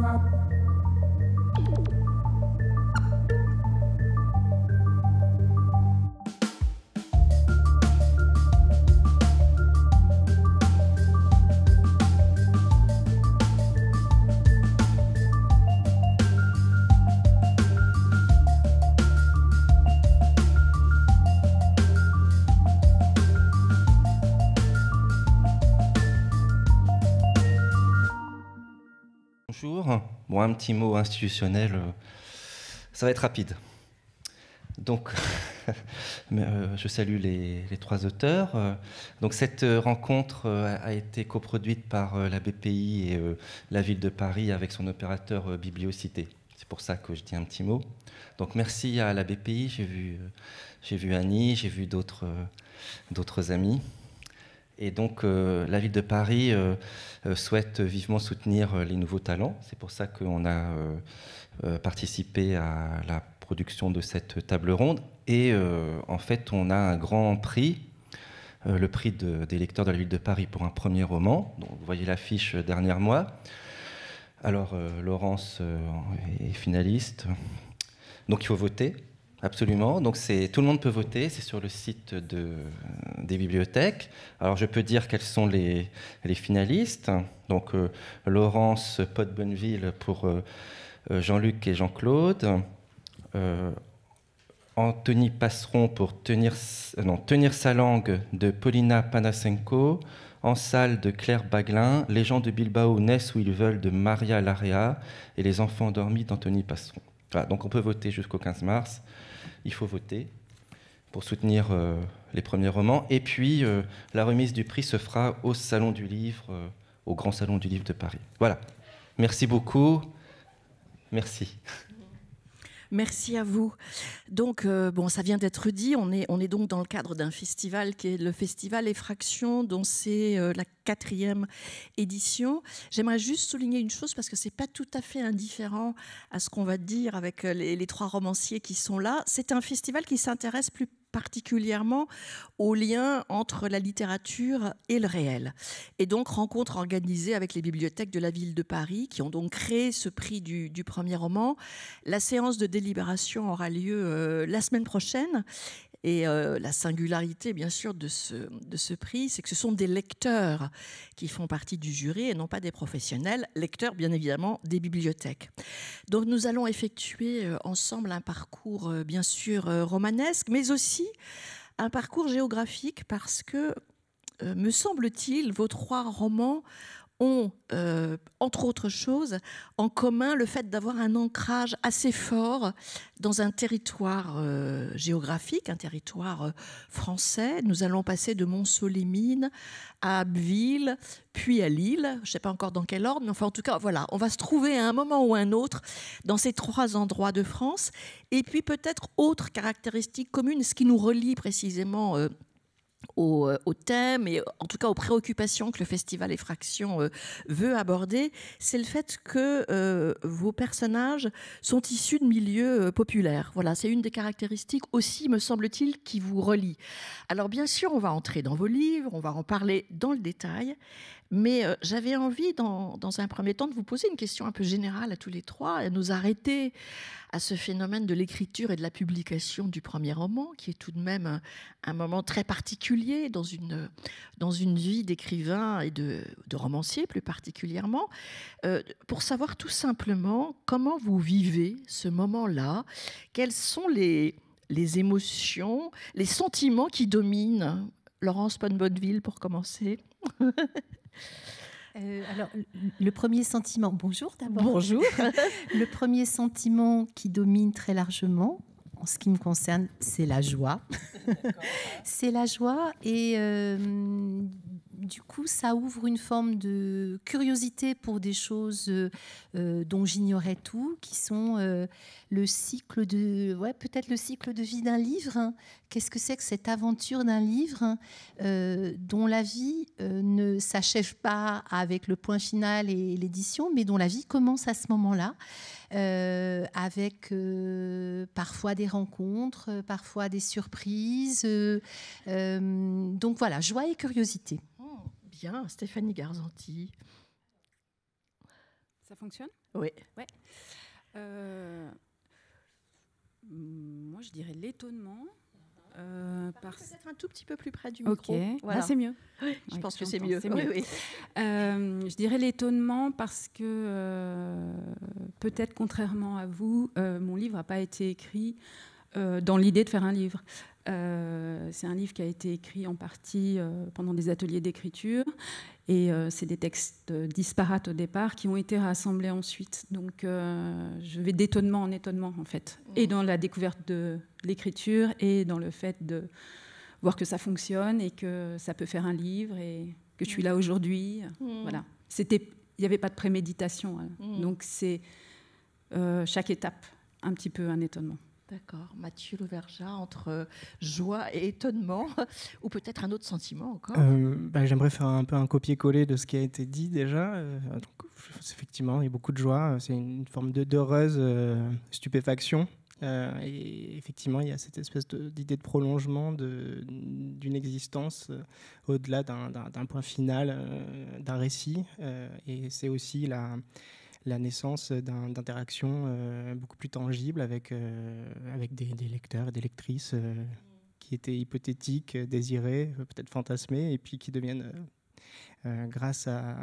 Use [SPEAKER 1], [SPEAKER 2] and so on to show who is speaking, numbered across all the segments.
[SPEAKER 1] Love.
[SPEAKER 2] un petit mot institutionnel, euh, ça va être rapide. Donc, euh, je salue les, les, trois auteurs. Euh, donc, cette rencontre a été coproduite par la BPI et la ville de Paris avec son opérateur Bibliocité. C'est pour ça que je dis un petit mot. Donc, merci à la BPI. J'ai vu, j'ai vu Annie, j'ai vu d'autres, d'autres amis. Et donc, euh, la ville de Paris euh, euh, souhaite vivement soutenir les nouveaux talents. C'est pour ça qu'on a participé à la production de cette table ronde. Et en fait, on a un grand prix, le prix des lecteurs de la ville de Paris pour un premier roman. Donc, vous voyez l'affiche dernière mois. Alors, Laurence est finaliste. Donc, il faut voter. Absolument. Donc tout le monde peut voter. C'est sur le site de, des bibliothèques. Alors je peux dire quels sont les, finalistes. Donc euh, Laurence Pot-Bonneville pour euh, euh, Jean-Luc et Jean-Claude. Anthony Passeron pour tenir, sa langue de Paulina Panasenko. En salle de Claire Baglin, Les gens de Bilbao naissent où ils veulent de Maria Larea et Les enfants endormis d'Anthony Passeron. Voilà, donc on peut voter jusqu'au 15 mars il faut voter pour soutenir euh, les premiers romans. Et puis, euh, la remise du prix se fera au Salon du Livre, euh, au Grand Salon du Livre de Paris. Voilà. Merci beaucoup. Merci.
[SPEAKER 3] Merci à vous. Donc, euh, bon, ça vient d'être dit, on est, donc dans le cadre d'un festival qui est le Festival Effraction, dont c'est euh, la quatrième édition. J'aimerais juste souligner une chose, parce que ce n'est pas tout à fait indifférent à ce qu'on va dire avec euh, les, les trois romanciers qui sont là. C'est un festival qui s'intéresse plus particulièrement au lien entre la littérature et le réel. Et donc rencontre organisée avec les bibliothèques de la ville de Paris qui ont donc créé ce prix du, premier roman. La séance de délibération aura lieu euh, la semaine prochaine et euh, la singularité, bien sûr, de ce, de ce prix, c'est que ce sont des lecteurs qui font partie du jury et non pas des professionnels, lecteurs, bien évidemment, des bibliothèques. Donc nous allons effectuer euh, ensemble un parcours, euh, bien sûr, romanesque, mais aussi un parcours géographique parce que, me semble-t-il, vos trois romans ont, euh, entre autres choses, en commun le fait d'avoir un ancrage assez fort dans un territoire euh, géographique, un territoire euh, français. Nous allons passer de mont mines à Abbeville, puis à Lille. Je ne sais pas encore dans quel ordre, mais enfin, en tout cas, voilà, on va se trouver à un moment ou à un autre dans ces trois endroits de France. Et puis, peut-être, autre caractéristique commune, ce qui nous relie précisément euh, au, thème et en tout cas aux préoccupations que le festival Effraction euh, veut aborder, c'est le fait que euh, vos personnages sont issus de milieux populaires. Voilà, c'est une des caractéristiques aussi, me semble-t-il, qui vous relie. Alors bien sûr, on va entrer dans vos livres, on va en parler dans le détail, mais euh, j'avais envie, dans, un premier temps, de vous poser une question un peu générale à tous les trois, et nous arrêter à ce phénomène de l'écriture et de la publication du premier roman, qui est tout de même un, moment très particulier dans une, dans une vie d'écrivain et de, romancier plus particulièrement, euh, pour savoir tout simplement comment vous vivez ce moment-là, quelles sont les, les émotions, les sentiments qui dominent. Laurence Ponne-Bonneville, pour commencer. Euh, alors, le premier sentiment, bonjour
[SPEAKER 4] d'abord. Bonjour.
[SPEAKER 3] le
[SPEAKER 5] premier sentiment qui domine très largement, en ce qui me concerne, c'est la joie. c'est la joie et euh, du coup, ça ouvre une forme de curiosité pour des choses euh, euh, dont j'ignorais tout, qui sont euh, le cycle de, ouais, peut-être le cycle de vie d'un livre. Hein. Qu'est-ce que c'est que cette aventure d'un livre hein, dont la vie ne s'achève pas avec le point final et l'édition, mais dont la vie commence à ce moment-là, avec parfois des rencontres, parfois des surprises. donc voilà, joie et curiosité. Stéphanie
[SPEAKER 3] Garzanti.
[SPEAKER 4] Ça fonctionne Oui. Euh, moi, je dirais l'étonnement. Euh, Peut-être un tout petit peu plus près du micro. Ok, bah, voilà. c'est mieux. je pense que c'est mieux. Euh, je dirais l'étonnement parce que, euh, peut-être contrairement à vous, mon livre n'a pas été écrit dans l'idée de faire un livre. Euh, c'est un livre qui a été écrit en partie euh, pendant des ateliers d'écriture et euh, c'est des textes disparates au départ qui ont été rassemblés ensuite. Donc je vais d'étonnement en étonnement en fait, mmh. et dans la découverte de l'écriture et dans le fait de voir que ça fonctionne et que ça peut faire un livre et que je suis mmh. là aujourd'hui. Mmh. Voilà, il n'y avait pas de préméditation, hein. donc c'est chaque étape un petit peu un étonnement. D'accord, Mathieu Louverja, entre euh,
[SPEAKER 3] joie et étonnement, ou peut-être un autre sentiment encore euh, bah, J'aimerais
[SPEAKER 6] faire un peu un copier-coller de ce qui a été dit déjà. Euh, donc, effectivement, il y a beaucoup de joie, c'est une forme d'heureuse stupéfaction. et effectivement, il y a cette espèce d'idée de, de, prolongement d'une existence au-delà d'un point final, d'un récit. et c'est aussi la la naissance d'interactions euh, beaucoup plus tangibles avec, euh, avec des, lecteurs et des lectrices euh, qui étaient hypothétiques, désirées, peut-être fantasmées, et puis qui deviennent, grâce à,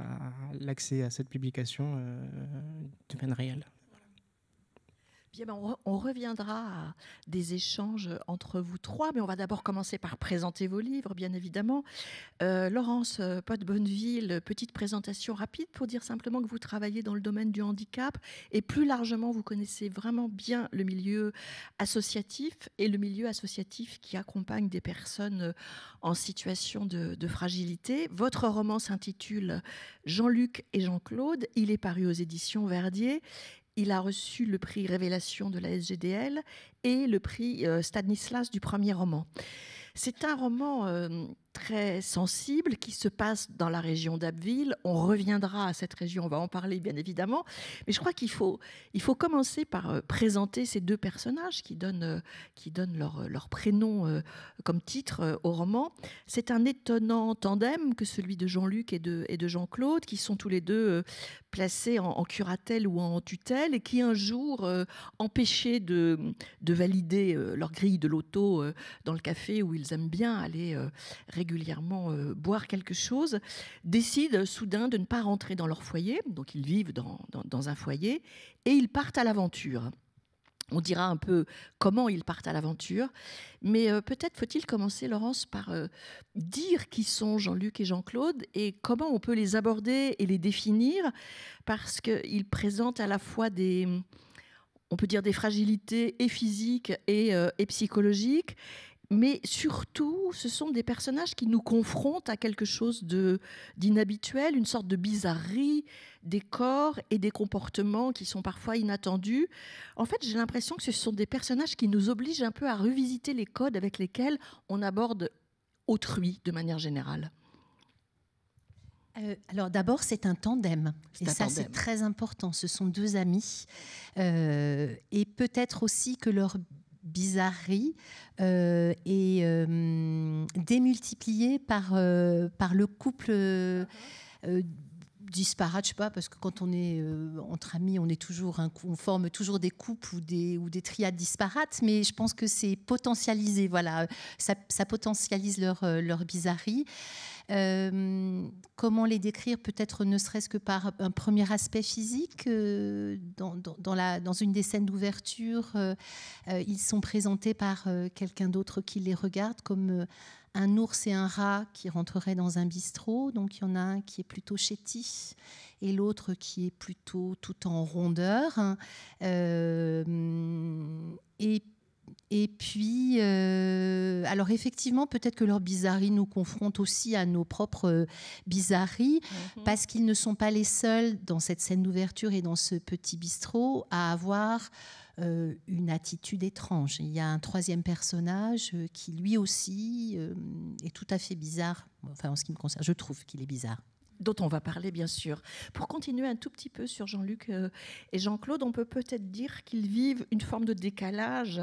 [SPEAKER 6] l'accès à cette publication, deviennent réelles.
[SPEAKER 3] Eh ben, on, reviendra à des échanges entre vous trois, mais on va d'abord commencer par présenter vos livres, bien évidemment. Euh, Laurence euh, Pot Bonneville, petite présentation rapide pour dire simplement que vous travaillez dans le domaine du handicap et plus largement, vous connaissez vraiment bien le milieu associatif et le milieu associatif qui accompagne des personnes euh, en situation de fragilité. Votre roman s'intitule Jean-Luc et Jean-Claude. Il est paru aux éditions Verdier il a reçu le prix Révélation de la SGDL et le prix euh, Stanislas du premier roman. C'est un roman euh, très sensible qui se passe dans la région d'Abbeville. On reviendra à cette région, on va en parler bien évidemment. Mais je crois qu'il faut, il faut commencer par euh, présenter ces deux personnages qui donnent, euh, qui donnent leur, euh, leur prénom comme titre au roman. C'est un étonnant tandem que celui de Jean-Luc et de, et de Jean-Claude, qui sont tous les deux placés en, curatelle ou en tutelle et qui un jour, empêchaient de, de valider leur grille de loto dans le café où ils aiment bien aller régulièrement, régulièrement euh, boire quelque chose, décident soudain de ne pas rentrer dans leur foyer, donc ils vivent dans, un foyer, et ils partent à l'aventure. On dira un peu comment ils partent à l'aventure, mais euh, peut-être faut-il commencer, Laurence, par euh, dire qui sont Jean-Luc et Jean-Claude et comment on peut les aborder et les définir, parce qu'ils présentent à la fois des, on peut dire des fragilités et physiques et, et psychologiques, mais surtout, ce sont des personnages qui nous confrontent à quelque chose d'inhabituel, une sorte de bizarrerie des corps et des comportements qui sont parfois inattendus. En fait, j'ai l'impression que ce sont des personnages qui nous obligent un peu à revisiter les codes avec lesquels on aborde autrui de manière générale.
[SPEAKER 5] Euh, alors d'abord, c'est un tandem. Et ça, c'est très important. Ce sont deux amis. Euh, et peut-être aussi que leur bizarrerie euh, et euh, par, euh, par le couple disparate, je sais pas, parce que quand on est entre amis, on est toujours un, on forme toujours des couples ou des ou des triades disparates, mais je pense que c'est potentialisé, voilà, ça, ça potentialise leur leur bizarrerie. Euh, comment les décrire peut-être ne serait-ce que par un premier aspect physique euh, dans, la, dans, une des scènes d'ouverture, euh, ils sont présentés par quelqu'un d'autre qui les regarde comme un ours et un rat qui rentreraient dans un bistrot. Donc il y en a un qui est plutôt chétif et l'autre qui est plutôt tout en rondeur. et et puis, euh, alors effectivement, peut-être que leur bizarrerie nous confronte aussi à nos propres euh, bizarreries, mhm. parce qu'ils ne sont pas les seuls dans cette scène d'ouverture et dans ce petit bistrot à avoir euh, une attitude étrange. Il y a un troisième personnage qui lui
[SPEAKER 3] aussi est tout à fait bizarre, enfin en ce qui me concerne, je trouve qu'il est bizarre dont on va parler bien sûr. Pour continuer un tout petit peu sur Jean-Luc euh, et Jean-Claude, on peut peut-être dire qu'ils vivent une forme de décalage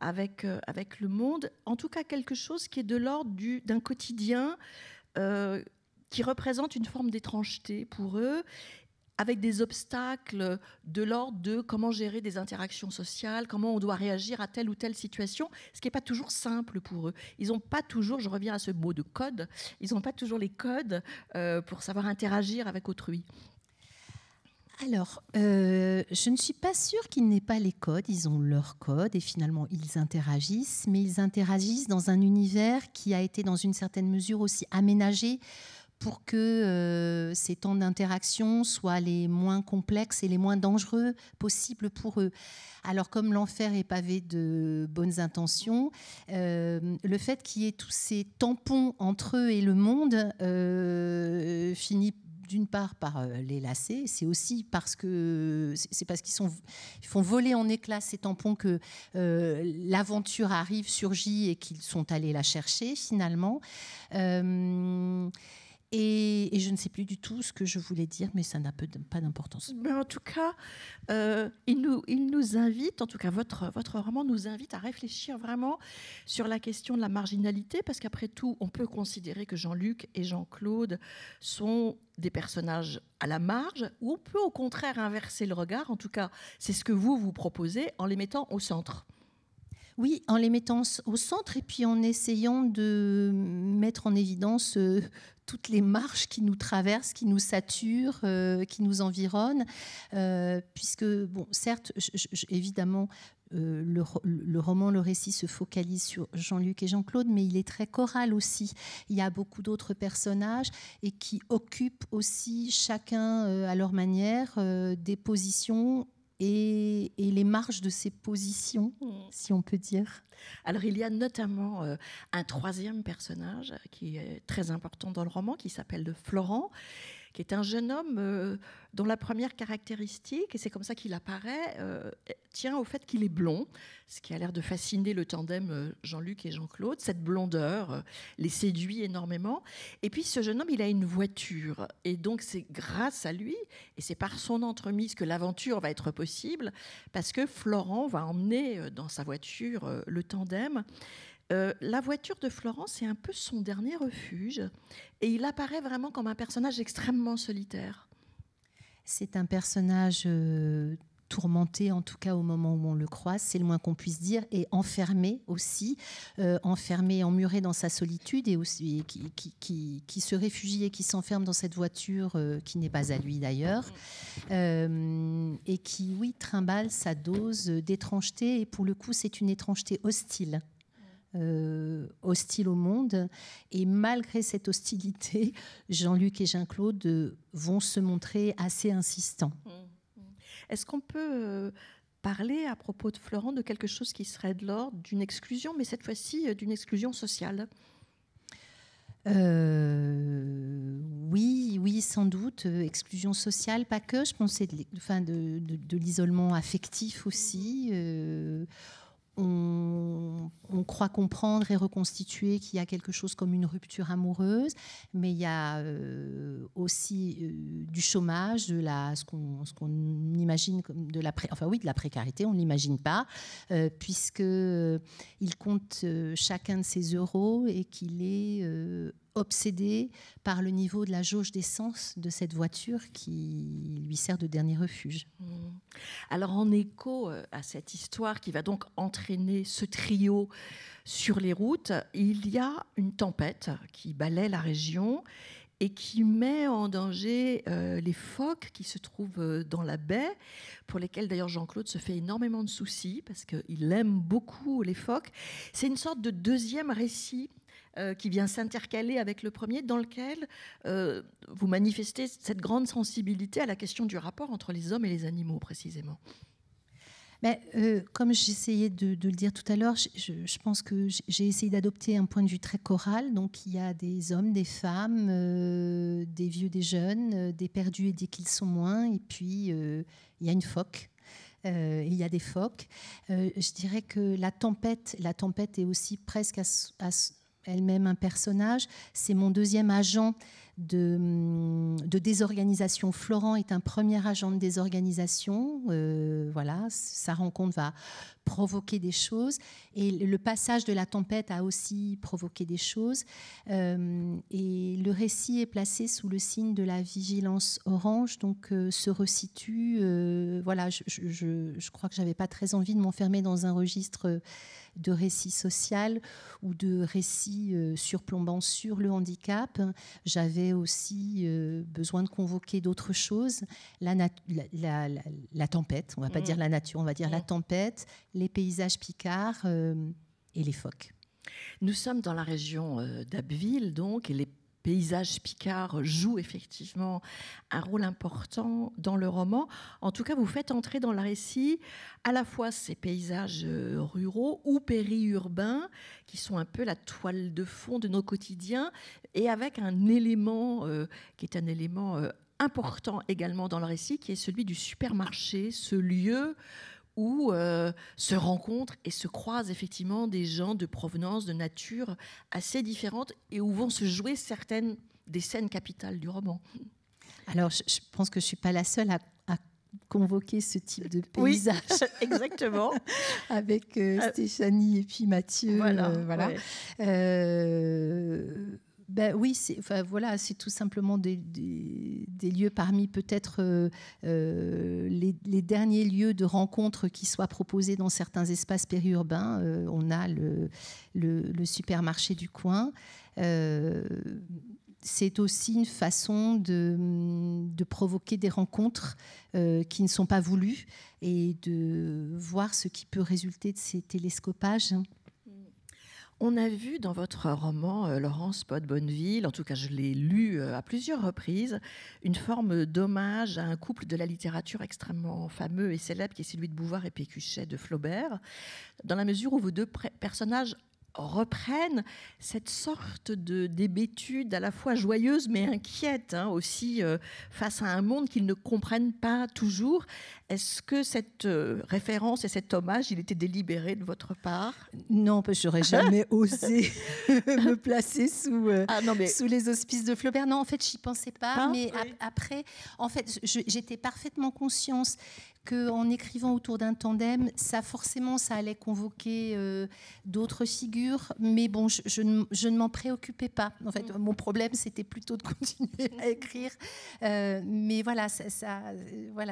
[SPEAKER 3] avec, euh, avec le monde, en tout cas quelque chose qui est de l'ordre d'un quotidien euh, qui représente une forme d'étrangeté pour eux avec des obstacles de l'ordre de comment gérer des interactions sociales, comment on doit réagir à telle ou telle situation, ce qui n'est pas toujours simple pour eux. Ils n'ont pas toujours, je reviens à ce mot de code, ils n'ont pas toujours les codes euh, pour savoir interagir avec autrui.
[SPEAKER 5] Alors, euh, je ne suis pas sûre qu'ils n'aient pas les codes, ils ont leur code et finalement ils interagissent, mais ils interagissent dans un univers qui a été dans une certaine mesure aussi aménagé pour que euh, ces temps d'interaction soient les moins complexes et les moins dangereux possibles pour eux. Alors comme l'enfer est pavé de bonnes intentions, euh, le fait qu'il y ait tous ces tampons entre eux et le monde euh, finit d'une part par les lasser. c'est aussi parce que c'est parce qu'ils sont ils font voler en éclats ces tampons que l'aventure arrive, surgit et qu'ils sont allés la chercher finalement. Euh, et, je ne sais plus du
[SPEAKER 3] tout ce que je voulais dire, mais ça n'a pas d'importance. Mais en tout cas, euh, il, nous, il nous invite, en tout cas votre, votre roman nous invite à réfléchir vraiment sur la question de la marginalité, parce qu'après tout, on peut considérer que Jean-Luc et Jean-Claude sont des personnages à la marge, ou on peut au contraire inverser le regard, en tout cas c'est ce que vous vous proposez, en les mettant au centre.
[SPEAKER 5] Oui, en les mettant au centre et puis en essayant de mettre en évidence euh, toutes les marches qui nous traversent, qui nous saturent, euh, qui nous environnent, euh, puisque, bon, certes, évidemment, euh, le, roman, le récit se focalise sur Jean-Luc et Jean-Claude, mais il est très choral aussi. Il y a beaucoup d'autres personnages et qui occupent aussi chacun à leur manière des positions et, les marges de ses positions, hmm. si on peut dire.
[SPEAKER 3] Alors il y a notamment euh, un troisième personnage qui est très important dans le roman, qui s'appelle Florent, qui est un jeune homme euh, dont la première caractéristique, et c'est comme ça qu'il apparaît, euh, tient au fait qu'il est blond, ce qui a l'air de fasciner le tandem euh, Jean-Luc et Jean-Claude. Cette blondeur les séduit énormément. Et puis ce jeune homme, il a une voiture. Et donc c'est grâce à lui, et c'est par son entremise que l'aventure va être possible, parce que Florent va emmener dans sa voiture le tandem. Euh, la voiture de Florence est un peu son dernier refuge et il apparaît vraiment comme un personnage extrêmement solitaire.
[SPEAKER 5] C'est un personnage euh, tourmenté, en tout cas au moment où on le croise, c'est le moins qu'on puisse dire, et enfermé aussi, euh, enfermé, emmuré dans sa solitude, et aussi qui, se réfugie et qui s'enferme dans cette voiture qui n'est pas à lui d'ailleurs, et qui, oui, trimballe sa dose d'étrangeté, et pour le coup, c'est une étrangeté hostile hostiles euh, hostile au monde. Et malgré cette hostilité, Jean-Luc et Jean-Claude euh, vont
[SPEAKER 3] se montrer assez insistants. Mmh, mmh. Est-ce qu'on peut euh, parler à propos de Florent de quelque chose qui serait de l'ordre d'une exclusion, mais cette fois-ci d'une exclusion sociale
[SPEAKER 5] oui, oui, sans doute. Exclusion sociale, pas que. Je pensais de, de, de, l'isolement affectif aussi on, croit comprendre et reconstituer qu'il y a quelque chose comme une rupture amoureuse, mais il y a euh, aussi euh, du chômage, de la, ce qu'on imagine de la, enfin oui, de la précarité, on ne l'imagine pas, euh, puisque il compte chacun de ses euros et qu'il est obsédé par le niveau de la jauge d'essence de cette voiture qui lui sert de dernier refuge.
[SPEAKER 3] Mmh. Alors en écho euh, à cette histoire qui va donc entraîner ce trio sur les routes, il y a une tempête qui balaie la région et qui met en danger euh, les phoques qui se trouvent euh, dans la baie, pour lesquels d'ailleurs Jean-Claude se fait énormément de soucis parce qu'il aime beaucoup les phoques. C'est une sorte de deuxième récit euh, qui vient s'intercaler avec le premier, dans lequel euh, vous manifestez cette grande sensibilité à la question du rapport entre les hommes et les animaux, précisément. Mais, euh, comme j'essayais de, de, le dire tout à l'heure, je, pense que j'ai essayé d'adopter
[SPEAKER 5] un point de vue très choral. Donc il y a des hommes, des femmes, des vieux, des jeunes, des perdus et des qu'ils sont moins. Et puis il y a une phoque. il y a des phoques. je dirais que la tempête, la tempête est aussi presque à, à, elle-même un personnage. C'est mon deuxième agent de, hum, de, désorganisation. Florent est un premier agent de désorganisation. Euh, voilà, sa rencontre va provoquer des choses. Et le passage de la tempête a aussi provoqué des choses. Euh, et le récit est placé sous le signe de la vigilance orange, donc euh, se resitue. voilà, je, je, je, crois que j'avais pas très envie de m'enfermer dans un registre de récits social ou de récits euh, surplombant sur le handicap. J'avais aussi euh, besoin de convoquer d'autres choses. La, tempête, on va pas mm. dire la nature, on va dire la mm. tempête, les paysages picards euh, et les phoques. Nous sommes
[SPEAKER 3] dans la région d'Abbeville, donc, et les paysage picard joue effectivement un rôle important dans le roman. En tout cas, vous faites entrer dans le récit à la fois ces paysages euh, ruraux ou périurbains qui sont un peu la toile de fond de nos quotidiens et avec un élément euh, qui est un élément euh, important également dans le récit qui est celui du supermarché, ce lieu où euh, se rencontrent et se croisent effectivement des gens de provenance, de nature assez différentes et où vont se jouer certaines des scènes capitales du roman.
[SPEAKER 5] Alors, je, pense que je ne suis pas la seule à, convoquer ce type de paysage.
[SPEAKER 3] Oui, exactement.
[SPEAKER 5] Avec
[SPEAKER 3] euh, euh, Stéphanie
[SPEAKER 5] et puis Mathieu. Voilà ben oui, c'est enfin, voilà, tout simplement des, lieux parmi peut-être euh, euh, les, derniers lieux de rencontre qui soient proposés dans certains espaces périurbains. Euh, on a le, supermarché du coin. c'est aussi une façon de provoquer des rencontres qui ne sont pas voulues et de
[SPEAKER 3] voir ce qui peut résulter de ces télescopages. On a vu dans votre roman, euh, Laurence Pod Bonneville, en tout cas je l'ai lu euh, à plusieurs reprises, une forme d'hommage à un couple de la littérature extrêmement fameux et célèbre qui est celui de Bouvard et Pécuchet de Flaubert, dans la mesure où vos deux personnages reprennent cette sorte de débétude à la fois joyeuse mais inquiète hein, aussi euh, face à un monde qu'ils ne comprennent pas toujours. Est-ce que cette euh, référence et cet hommage, il était délibéré de votre part Non, parce que j'aurais jamais osé me placer sous, euh, ah, sous les auspices de Flaubert. Non, en fait, j'y pensais pas. Hein mais
[SPEAKER 5] après, en fait, j'étais parfaitement consciente qu'en écrivant autour d'un tandem, ça forcément, ça allait convoquer euh, d'autres figures, mais bon, je, ne, m'en préoccupais pas. En fait, mm. mon problème, c'était plutôt de continuer à écrire. Euh, mais voilà,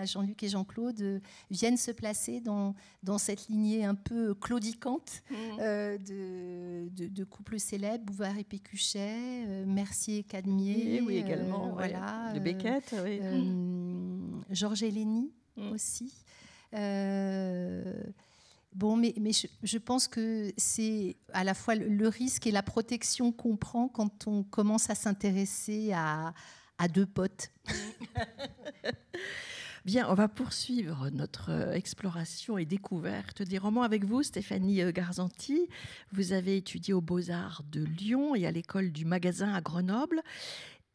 [SPEAKER 5] Jean-Luc et Jean-Claude euh, viennent se placer dans, dans cette lignée un peu claudicante mm. de, couples célèbres, Bouvard et Pécuchet, Mercier et Cadmier. Oui, également. voilà, de Beckett, Georges Mm. aussi. Euh, bon, mais, mais je, pense que c'est à la fois le risque et la protection qu'on prend quand on commence à s'intéresser à, à deux potes.
[SPEAKER 3] Bien, on va poursuivre notre euh, exploration et découverte des romans avec vous, Stéphanie euh, Garzanti. Vous avez étudié aux Beaux-Arts de Lyon et à l'école du magasin à Grenoble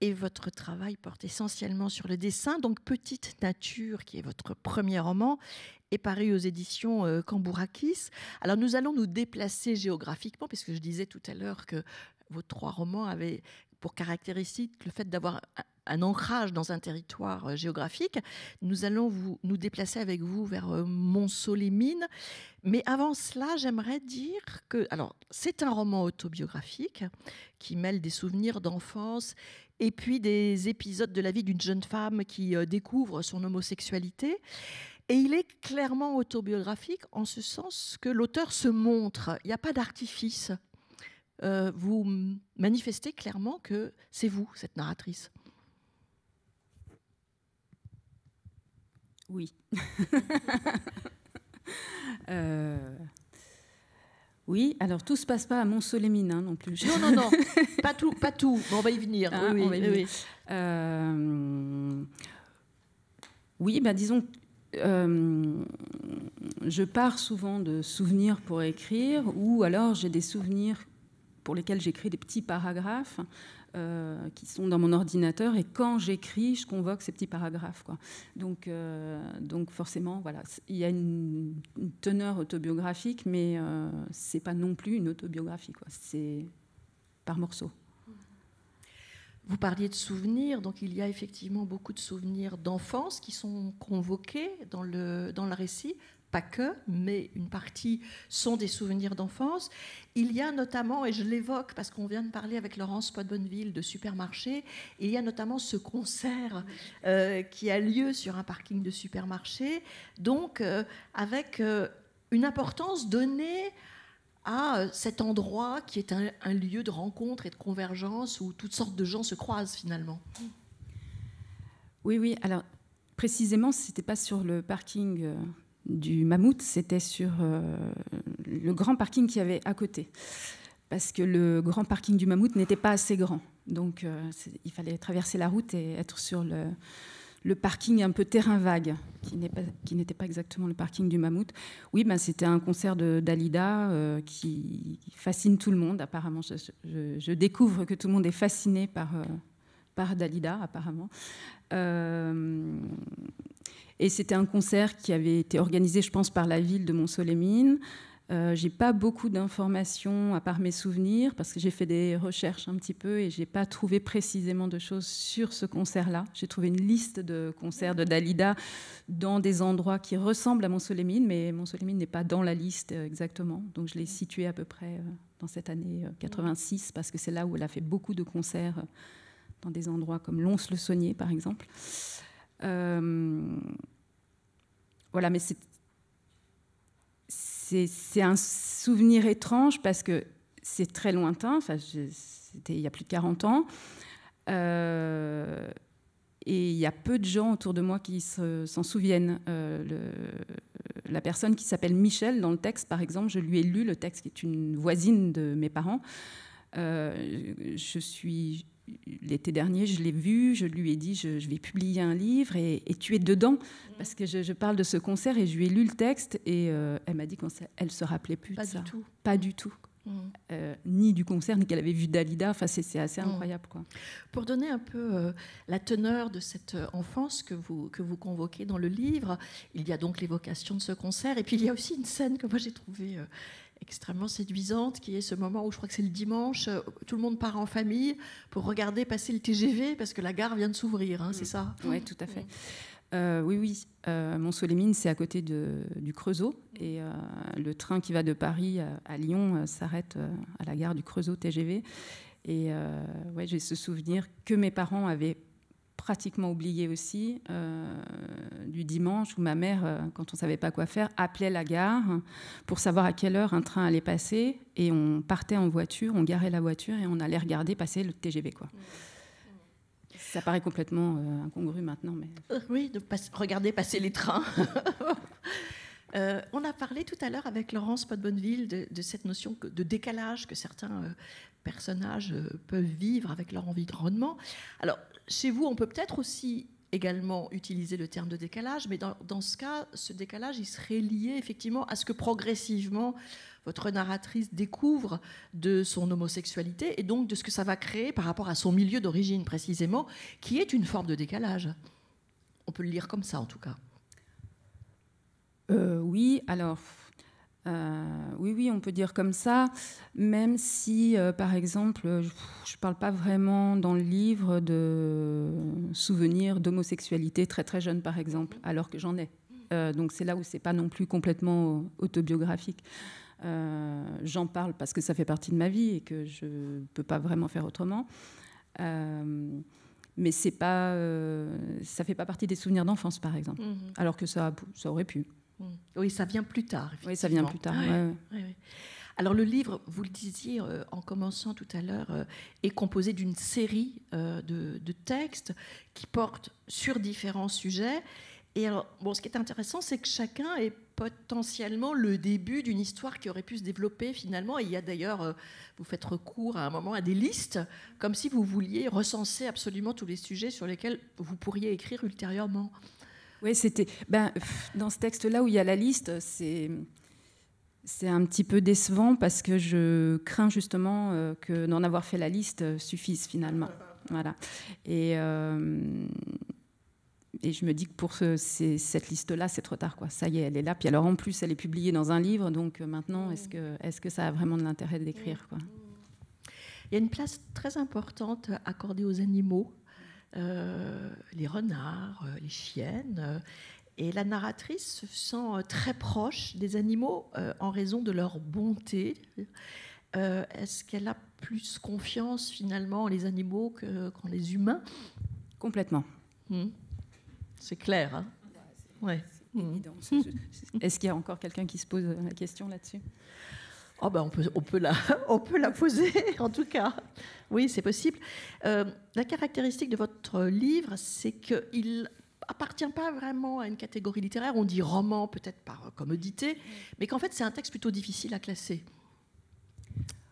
[SPEAKER 3] et votre travail porte essentiellement sur le dessin. Donc Petite Nature, qui est votre premier roman, est paru aux éditions euh, Cambourakis. Alors nous allons nous déplacer géographiquement, puisque je disais tout à l'heure que vos trois romans avaient pour caractéristique le fait d'avoir un ancrage dans un territoire euh, géographique. Nous allons vous, nous déplacer avec vous vers euh, Monceau-les-Mines. Mais avant cela, j'aimerais dire que, alors, c'est un roman autobiographique qui mêle des souvenirs d'enfance et puis des épisodes de la vie d'une jeune femme qui euh, découvre son homosexualité. Et il est clairement autobiographique en ce sens que l'auteur se montre. Il n'y a pas d'artifice. Euh, vous manifestez clairement que c'est vous, cette narratrice.
[SPEAKER 4] Oui. euh, oui, alors tout se passe pas à mont hein, non plus. Non, non, non,
[SPEAKER 3] pas tout, pas tout. on va y venir. Ah,
[SPEAKER 4] oui, euh, ben, disons, euh, je pars souvent de souvenirs pour écrire, ou alors j'ai des souvenirs pour lesquels j'écris des petits paragraphes euh, qui sont dans mon ordinateur et quand j'écris, je convoque ces petits paragraphes. Donc, euh, donc forcément, voilà, il y a une, teneur autobiographique, mais euh, c'est pas non plus une autobiographie. C'est par morceaux. Vous parliez de souvenirs, donc il
[SPEAKER 3] y a effectivement beaucoup de souvenirs d'enfance qui sont convoqués dans le, dans le récit, pas que, mais une partie sont des souvenirs d'enfance. Il y a notamment, et je l'évoque parce qu'on vient de parler avec Laurence Potbonville de supermarché, il y a notamment ce concert euh, qui a lieu sur un parking de supermarché, donc euh, avec euh, une importance donnée à cet endroit qui est un, un lieu de rencontre et de convergence où toutes sortes de gens se croisent finalement.
[SPEAKER 4] Oui, oui, alors précisément, ce n'était pas sur le parking du mammouth, c'était sur euh, le grand parking qu'il y avait à côté. Parce que le grand parking du mammouth n'était pas assez grand. Donc euh, il fallait traverser la route et être sur le, parking un peu terrain vague, qui n'était pas, exactement le parking du mammouth. Oui, ben, c'était un concert de Dalida euh, qui, fascine tout le monde, apparemment. Je, découvre que tout le monde est fasciné par, par Dalida, apparemment. Euh, et c'était un concert qui avait été organisé, je pense, par la ville de mont Euh, j'ai pas beaucoup d'informations à part mes souvenirs parce que j'ai fait des recherches un petit peu et j'ai pas trouvé précisément de choses sur ce concert-là. J'ai trouvé une liste de concerts de Dalida dans des endroits qui ressemblent à Montsolémine, mais Montsolémine n'est pas dans la liste euh, exactement. Donc je l'ai situé à peu près euh, dans cette année 86 euh, parce que c'est là où elle a fait beaucoup de concerts dans des endroits comme Lons-le-Saunier par exemple. Euh, voilà, mais c'est un souvenir étrange parce que c'est très lointain, enfin, c'était il y a plus de 40 ans. Euh, et il y a peu de gens autour de moi qui s'en souviennent. Euh, la personne qui s'appelle Michel dans le texte, par exemple, je lui ai lu le texte qui est une voisine de mes parents. Euh, je suis l'été dernier, je l'ai vu, je lui ai dit, je, vais publier un livre et, tu es dedans, mm-hmm. parce que je, parle de ce concert et je lui ai lu le texte et euh, elle m'a dit qu'elle se rappelait plus de ça. Du tout. Pas du tout. Mm-hmm. Euh, ni du concert, ni qu'elle avait vu Dalida. Enfin, c'est assez mm. incroyable. Quoi.
[SPEAKER 3] Pour donner un peu euh, la teneur de cette enfance que vous, que vous convoquez dans le livre, il y a donc l'évocation de ce concert, et puis il y a aussi une scène que moi j'ai trouvée extrêmement séduisante, qui est ce moment où je crois que c'est le dimanche, euh, tout le monde part en famille pour regarder passer le TGV, parce que la gare vient de s'ouvrir, hein, c'est mm. ça
[SPEAKER 4] Oui, tout à fait. Euh, oui, oui, euh, mont mines c'est à côté de, du Creusot. Et euh, le train qui va de Paris à Lyon s'arrête à la gare du Creusot TGV. Et ouais, j'ai ce souvenir que mes parents avaient pratiquement oublié aussi euh, du dimanche où ma mère, euh, quand on ne savait pas quoi faire, appelait la gare pour savoir à quelle heure un train allait passer et on partait en voiture, on garait la voiture et on allait regarder passer le TGV quoi. Mmh. Ça paraît complètement euh, incongru maintenant, mais
[SPEAKER 3] oui, de regarder passer les trains. on a parlé tout à l'heure avec Laurence Podbonneville de, cette notion de décalage que certains personnages peuvent vivre avec leur environnement. Alors, chez vous, on peut peut-être aussi également utiliser le terme de décalage, mais dans, ce cas, ce décalage, il serait lié effectivement à ce que progressivement votre narratrice découvre de son homosexualité et donc de ce que ça va créer par rapport à son milieu d'origine précisément, qui est une forme de décalage.
[SPEAKER 4] On peut le lire comme ça en tout cas. Euh, oui, alors euh, oui, oui, on peut dire comme ça, même si, euh, par exemple, euh, je ne parle pas vraiment dans le livre de souvenirs d'homosexualité très très jeune, par exemple, alors que j'en ai. donc c'est là où c'est pas non plus complètement autobiographique. j'en parle parce que ça fait partie de ma vie et que je ne peux pas vraiment faire autrement. mais c'est pas, ça fait pas partie des souvenirs d'enfance, par exemple, mm-hmm. alors que ça, ça aurait pu. Mm. Oui, ça vient plus
[SPEAKER 3] tard. Oui, ça vient plus tard. Alors le livre, vous le disiez euh, en commençant tout à l'heure, euh, est composé d'une série euh, de, textes qui portent sur différents sujets. Et alors, bon, ce qui est intéressant, c'est que chacun est potentiellement le début d'une histoire qui aurait pu se développer finalement. il y a d'ailleurs, vous faites recours à un moment à des listes, comme si vous vouliez recenser absolument tous les sujets sur lesquels vous pourriez
[SPEAKER 4] écrire ultérieurement. Oui, c'était. Ben, dans ce texte-là où il y a la liste, c'est. C'est un petit peu décevant parce que je crains justement euh, que d'en avoir fait la liste suffise finalement. Voilà. Et, euh, et je me dis que pour cette liste-là, c'est trop tard. Quoi. Ça y est, elle est là. Puis alors en plus, elle est publiée dans un livre. Donc euh, maintenant, est-ce que, est que ça a vraiment de l'intérêt de l'écrire Il y
[SPEAKER 3] a une place très
[SPEAKER 4] importante accordée aux animaux euh, les
[SPEAKER 3] renards, euh, les chiennes. Euh, et la narratrice se sent très proche des animaux en raison de leur bonté. Est-ce qu'elle a plus confiance finalement en les animaux que quand les humains Complètement. Hmm. C'est clair. Hein ouais.
[SPEAKER 4] Hmm. Est-ce qu'il y a encore quelqu'un qui se pose la question là-dessus ah ben,
[SPEAKER 3] on, peut, on, la,
[SPEAKER 4] on peut la poser, en tout
[SPEAKER 3] cas. Oui, c'est possible. Euh, la caractéristique de votre livre, c'est qu'il appartient pas vraiment à une catégorie littéraire. On dit roman, peut-être par commodité, mais qu'en fait, c'est un texte plutôt difficile à classer.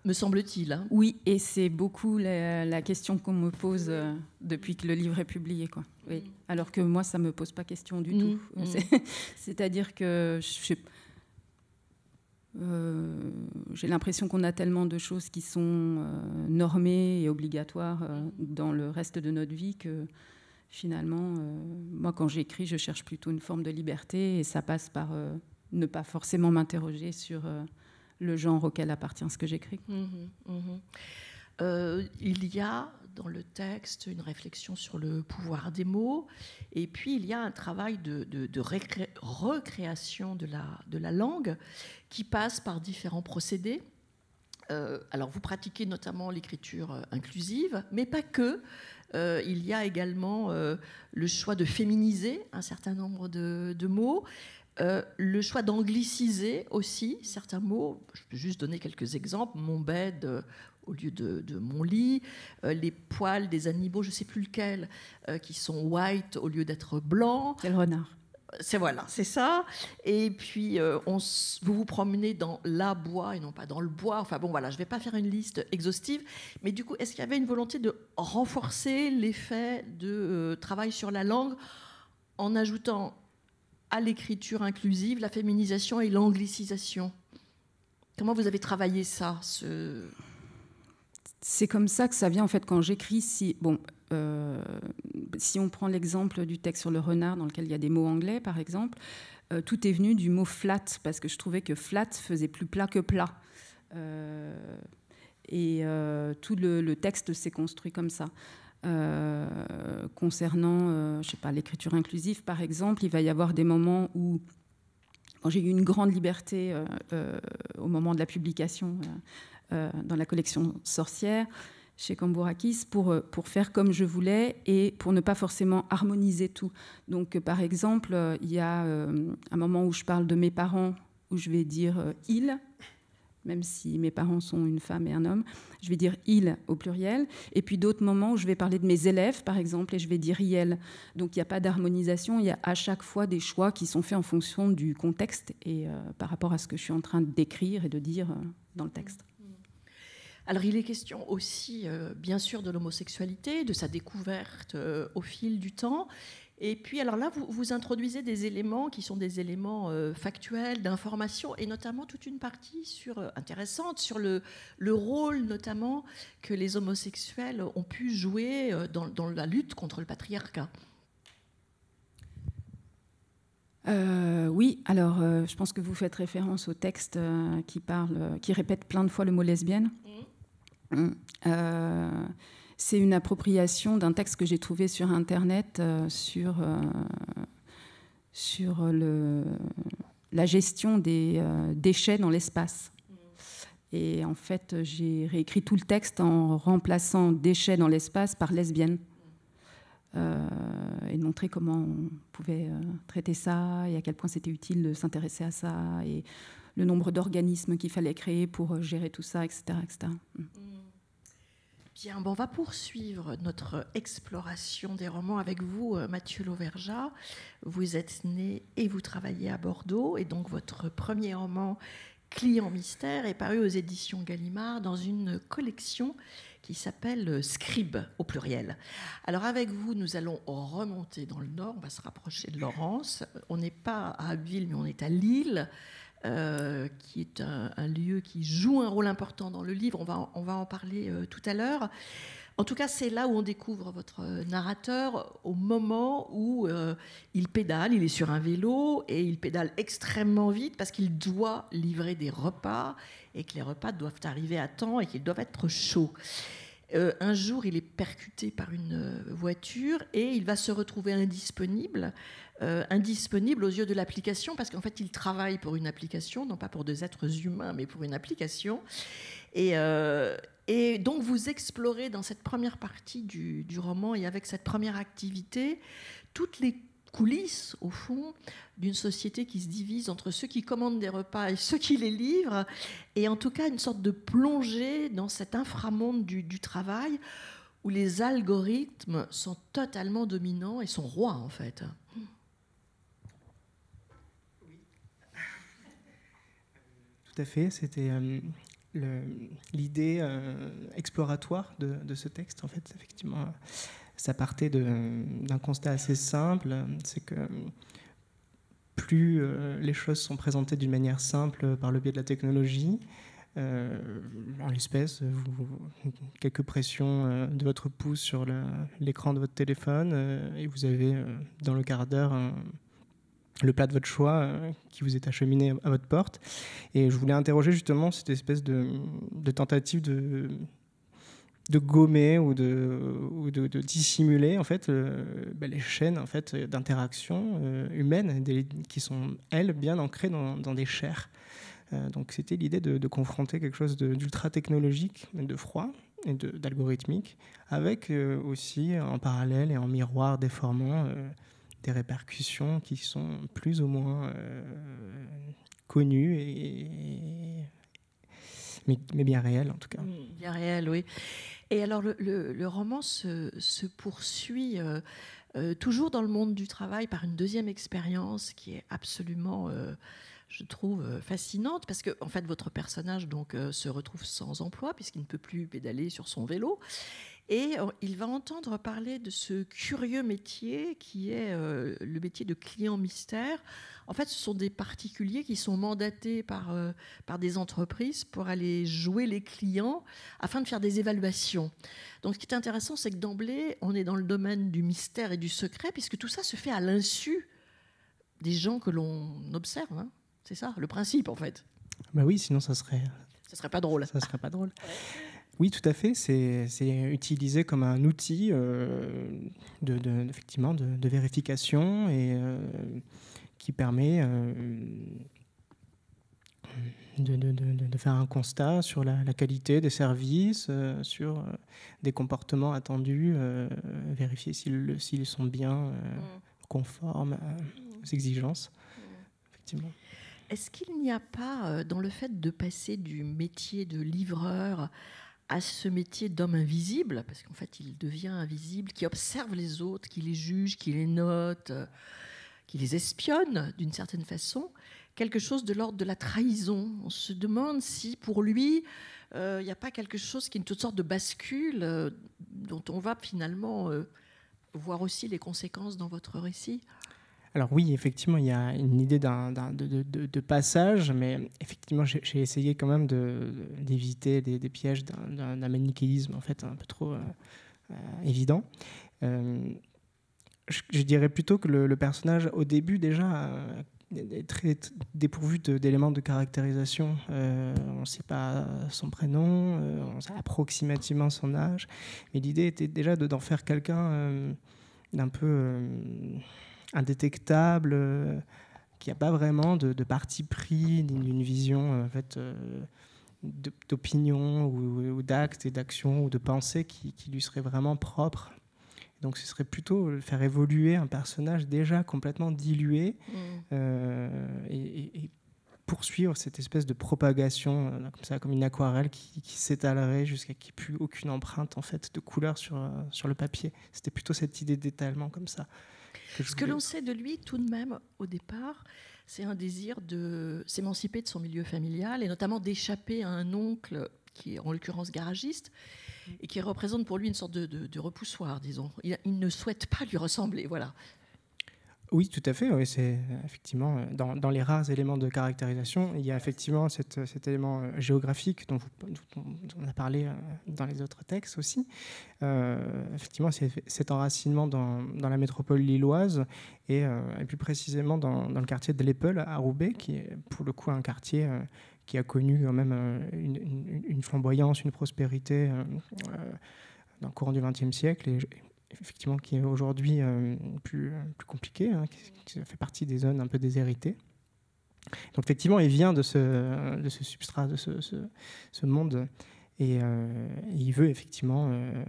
[SPEAKER 4] Me semble-t-il. Hein. Oui, et c'est beaucoup la, question qu'on me pose euh, depuis que le livre est publié. Quoi. Mm. Alors que moi, ça ne me pose pas question du mm. tout. Mm. C'est-à-dire que je suis euh, j'ai l'impression qu'on a tellement de choses qui sont euh, normées et obligatoires euh, dans le reste de notre vie que finalement, moi quand j'écris, je cherche plutôt une forme de liberté et ça passe par ne pas forcément m'interroger sur le genre auquel appartient ce que j'écris. Mmh mmh il y a dans le texte, une réflexion sur le pouvoir des mots,
[SPEAKER 3] et puis il y a un travail de, recréation de la, de la langue qui passe par différents procédés. Euh, alors vous pratiquez notamment l'écriture euh, inclusive, mais pas que. Euh, il y a également le choix de féminiser un certain nombre de, mots. le choix d'angliciser aussi certains mots. Je peux juste donner quelques exemples. Mon bed, au lieu de, mon lit, euh, les poils des animaux, je ne sais plus lequel, euh, qui sont white au lieu d'être blanc. C'est le renard. C'est voilà, c'est ça. Et puis euh, on vous vous promenez dans la bois et non pas dans le bois. Enfin bon, voilà, je ne vais pas faire une liste exhaustive, mais du coup, est-ce qu'il y avait une volonté de renforcer l'effet de travail sur la langue en ajoutant à l'écriture inclusive la féminisation et l'anglicisation Comment vous avez travaillé ça ce
[SPEAKER 4] c'est comme ça que ça vient en fait quand j'écris. Si bon, euh, si on prend l'exemple du texte sur le renard dans lequel il y a des mots anglais par exemple, euh, tout est venu du mot flat parce que je trouvais que flat faisait plus plat que plat. Euh, et tout le, texte s'est construit comme ça. concernant, je sais pas, l'écriture inclusive par exemple, il va y avoir des moments où j'ai eu une grande liberté au moment de la publication euh, dans la collection sorcière chez Cambourakis pour, euh, pour faire comme je voulais et pour ne pas forcément harmoniser tout. Donc, euh, par exemple, il y a un moment où je parle de mes parents, où je vais dire ils, même si mes parents sont une femme et un homme, je vais dire ils au pluriel. Et puis d'autres moments où je vais parler de mes élèves, par exemple, et je vais dire ils. Donc, il n'y a pas d'harmonisation, il y a à chaque fois des choix qui sont faits en fonction du contexte et par rapport à ce que je suis en train d'écrire et de dire dans le texte.
[SPEAKER 3] Alors il est question aussi, euh, bien sûr, de l'homosexualité, de sa découverte euh, au fil du temps. Et puis, alors là, vous, introduisez des éléments qui sont des éléments euh, factuels, d'information, et notamment toute une partie sur, intéressante sur le, rôle, notamment, que les homosexuels ont pu jouer dans, la lutte contre le patriarcat.
[SPEAKER 4] oui, alors je pense que vous faites référence au texte qui parle, qui répète plein de fois le mot lesbienne. Mmh. Euh, c'est une appropriation d'un texte que j'ai trouvé sur Internet euh, sur, euh, sur le, la gestion des déchets dans l'espace. Et en fait, j'ai réécrit tout le texte en remplaçant déchets dans l'espace par lesbienne. et montrer comment on pouvait traiter ça et à quel point c'était utile de s'intéresser à ça. Et le nombre d'organismes qu'il fallait créer pour euh, gérer tout ça, etc. Mm. Mm.
[SPEAKER 3] Bien, bon, on va poursuivre notre exploration des romans avec vous, euh, Mathieu Lauvergeat. Vous êtes né et vous travaillez à Bordeaux, et donc votre premier roman, Client Mystère, est paru aux éditions Gallimard dans une collection qui s'appelle euh, Scribe au pluriel. Alors avec vous, nous allons remonter dans le nord, on va se rapprocher de Laurence. On n'est pas à Abbeville, mais on est à Lille. Euh, qui est un, lieu qui joue un rôle important dans le livre. On va, on va en parler euh, tout à l'heure. En tout cas, c'est là où on découvre votre euh, narrateur au moment où il pédale, il est sur un vélo et il pédale extrêmement vite parce qu'il doit livrer des repas et que les repas doivent arriver à temps et qu'ils doivent être chauds. Euh, un jour, il est percuté par une euh, voiture et il va se retrouver indisponible, euh, indisponible aux yeux de l'application, parce qu'en fait, il travaille pour une application, non pas pour des êtres humains, mais pour une application. Et, donc, vous explorez dans cette première partie du roman et avec cette première activité toutes les coulisses, au fond, d'une société qui se divise entre ceux qui commandent des repas et ceux qui les livrent, et en tout cas une sorte de plongée dans cet inframonde du, travail où les algorithmes sont totalement dominants et sont rois en
[SPEAKER 6] fait. Oui. Tout à fait, c'était euh, l'idée euh, exploratoire de, ce texte en fait, effectivement ça partait d'un constat assez simple, c'est que plus euh, les choses sont présentées d'une manière simple par le biais de la technologie, euh, en l'espèce, quelques pressions euh, de votre pouce sur l'écran de votre téléphone et vous avez dans le quart d'heure le plat de votre choix qui vous est acheminé à, votre porte. Et je voulais interroger justement cette espèce de tentative de, de gommer ou de, de, dissimuler en fait euh, bah, les chaînes en fait euh, d'interaction humaine euh, humaines qui sont elles bien ancrées dans, des chairs. donc c'était l'idée de, confronter quelque chose d'ultra technologique, de froid et d'algorithmique, avec aussi en parallèle et en miroir déformant des répercussions qui sont plus ou moins connues et mais, bien réel en tout cas. Bien réel, oui.
[SPEAKER 3] Et alors le, roman se, poursuit euh, euh, toujours dans le monde du travail par une deuxième expérience qui est absolument, euh, je trouve, fascinante parce que en fait votre personnage donc se retrouve sans emploi puisqu'il ne peut plus pédaler sur son vélo et euh, il va entendre parler de ce curieux métier qui est euh, le métier de client mystère. En fait, ce sont des particuliers qui sont mandatés par, euh, par des entreprises pour aller jouer les clients afin de faire des évaluations. Donc, ce qui est intéressant, c'est que d'emblée, on est dans le domaine du mystère et du secret, puisque tout ça se fait à l'insu des gens que l'on observe. Hein. C'est ça, le principe, en
[SPEAKER 6] fait. Ben oui, sinon ça serait. Ça serait pas drôle. Ça serait pas drôle. Oui, tout à fait. C'est utilisé comme un outil euh, de, effectivement, de, vérification et euh, qui permet euh, de, faire un constat sur la, la qualité des services, sur des comportements attendus, vérifier s'ils sont bien mm. conformes aux exigences. Mm. Effectivement.
[SPEAKER 3] Est-ce qu'il n'y a pas, dans le fait de passer du métier de livreur à ce métier d'homme invisible, parce qu'en fait il devient invisible, qui observe les autres, qui les juge, qui les note, euh, qui les espionne d'une certaine façon, quelque chose de l'ordre de la trahison. On se demande si pour lui, il euh, n'y a pas quelque chose qui est une toute sorte de bascule euh, dont on va finalement voir aussi les conséquences dans votre récit.
[SPEAKER 6] Alors oui, effectivement, il y a une idée d'un, de, passage, mais effectivement, j'ai essayé quand même d'éviter des, pièges d'un, manichéisme en fait un peu trop euh, euh, évident. Euh, je, dirais plutôt que le, le personnage au début déjà est très dépourvu d'éléments de caractérisation. on ne sait pas son prénom, on sait approximativement son âge, mais l'idée était déjà d'en faire quelqu'un d'un peu indétectable, euh, qui n'a a pas vraiment de, parti pris, ni d'une vision euh, en fait, euh, d'opinion ou, d'acte et d'action ou de pensée qui, lui serait vraiment propre. Donc ce serait plutôt faire évoluer un personnage déjà complètement dilué mm. et, poursuivre cette espèce de propagation, comme ça, comme une aquarelle qui, s'étalerait jusqu'à qu'il n'y ait plus aucune empreinte en fait, de couleur sur le papier. C'était plutôt cette idée d'étalement comme ça. Ce que l'on
[SPEAKER 3] sait de lui, tout de même, au départ, c'est un désir de s'émanciper de son milieu familial et notamment d'échapper à un oncle qui est en l'occurrence garagiste, mm. et qui représente pour lui une sorte de, repoussoir, disons. il, ne souhaite pas lui ressembler, voilà.
[SPEAKER 6] Oui, tout à fait. c'est effectivement euh, dans, les rares éléments de caractérisation, il y a effectivement euh, cet élément euh, géographique dont, on a parlé dans les autres textes aussi. effectivement, c'est cet enracinement dans, la métropole lilloise et, plus précisément dans, le quartier de l'Eppel à Roubaix, qui est pour le coup un quartier qui a connu quand même une, flamboyance, une prospérité dans le courant du XXe siècle effectivement, qui est aujourd'hui euh, plus, plus compliqué, hein, qui, fait partie des zones un peu déshéritées. Donc effectivement, il vient de ce, de ce substrat, de ce, ce, monde, euh, et il veut effectivement euh,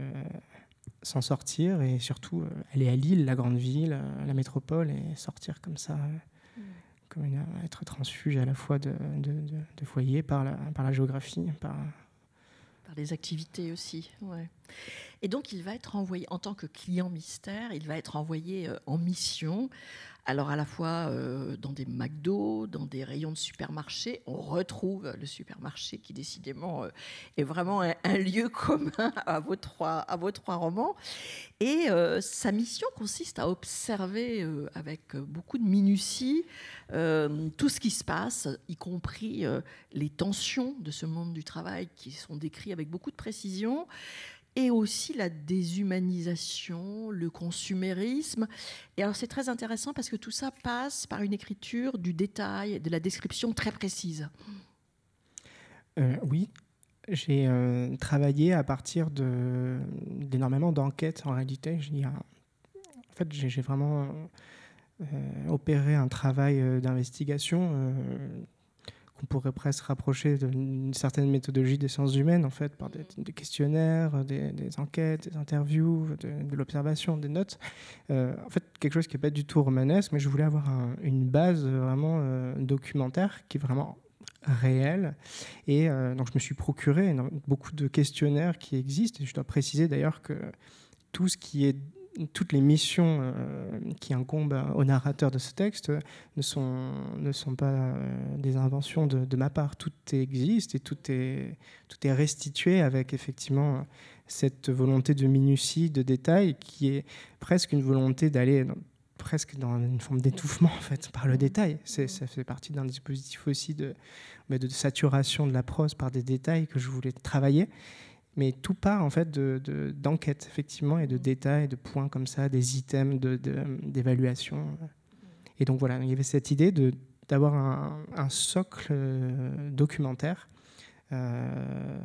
[SPEAKER 6] s'en sortir et surtout aller à Lille, la grande ville, la métropole, et sortir comme ça, comme être transfuge à la fois de, de, foyer par la, par la géographie, par...
[SPEAKER 3] par les activités aussi. Ouais. Et donc, il va être envoyé, en tant que client mystère, il va être envoyé euh, en mission. Alors, à la fois euh, dans des McDo, dans des rayons de supermarché, on retrouve le supermarché qui, décidément, euh, est vraiment un, lieu commun à vos trois, à vos trois romans. Et sa mission consiste à observer avec beaucoup de minutie tout ce qui se passe, y compris les tensions de ce monde du travail qui sont décrites avec beaucoup de précision et aussi la déshumanisation, le consumérisme. Et alors c'est très intéressant parce que tout ça passe par une écriture du détail, de la description très précise.
[SPEAKER 6] Euh, oui, j'ai euh, travaillé à partir d'énormément d'enquêtes en réalité. Euh, en fait, j'ai vraiment opéré un travail d'investigation on pourrait presque rapprocher d'une certaine méthodologie des sciences humaines, en fait, par des, mm. questionnaires, euh, des, enquêtes, des interviews, de, l'observation, des notes. Euh, en fait, quelque chose qui n'est pas du tout romanesque, mais je voulais avoir une base vraiment euh, documentaire qui est vraiment réelle. Et donc, je me suis procuré beaucoup de questionnaires qui existent. Et je dois préciser d'ailleurs que tout ce qui est toutes les missions euh, qui incombent au narrateur de ce texte euh, ne sont, ne sont pas euh, des inventions de, ma part. Tout existe et tout est, est restitué avec effectivement cette volonté de minutie, de détail, qui est presque une volonté d'aller presque dans une forme d'étouffement en fait par le mhm. détail. ça fait partie d'un dispositif aussi de, de saturation de la prose par des détails que je voulais travailler mais tout part en fait d'enquête, de, effectivement, et de détails, de points comme ça, des items d'évaluation. et donc voilà, il y avait cette idée d'avoir un, socle euh, documentaire euh,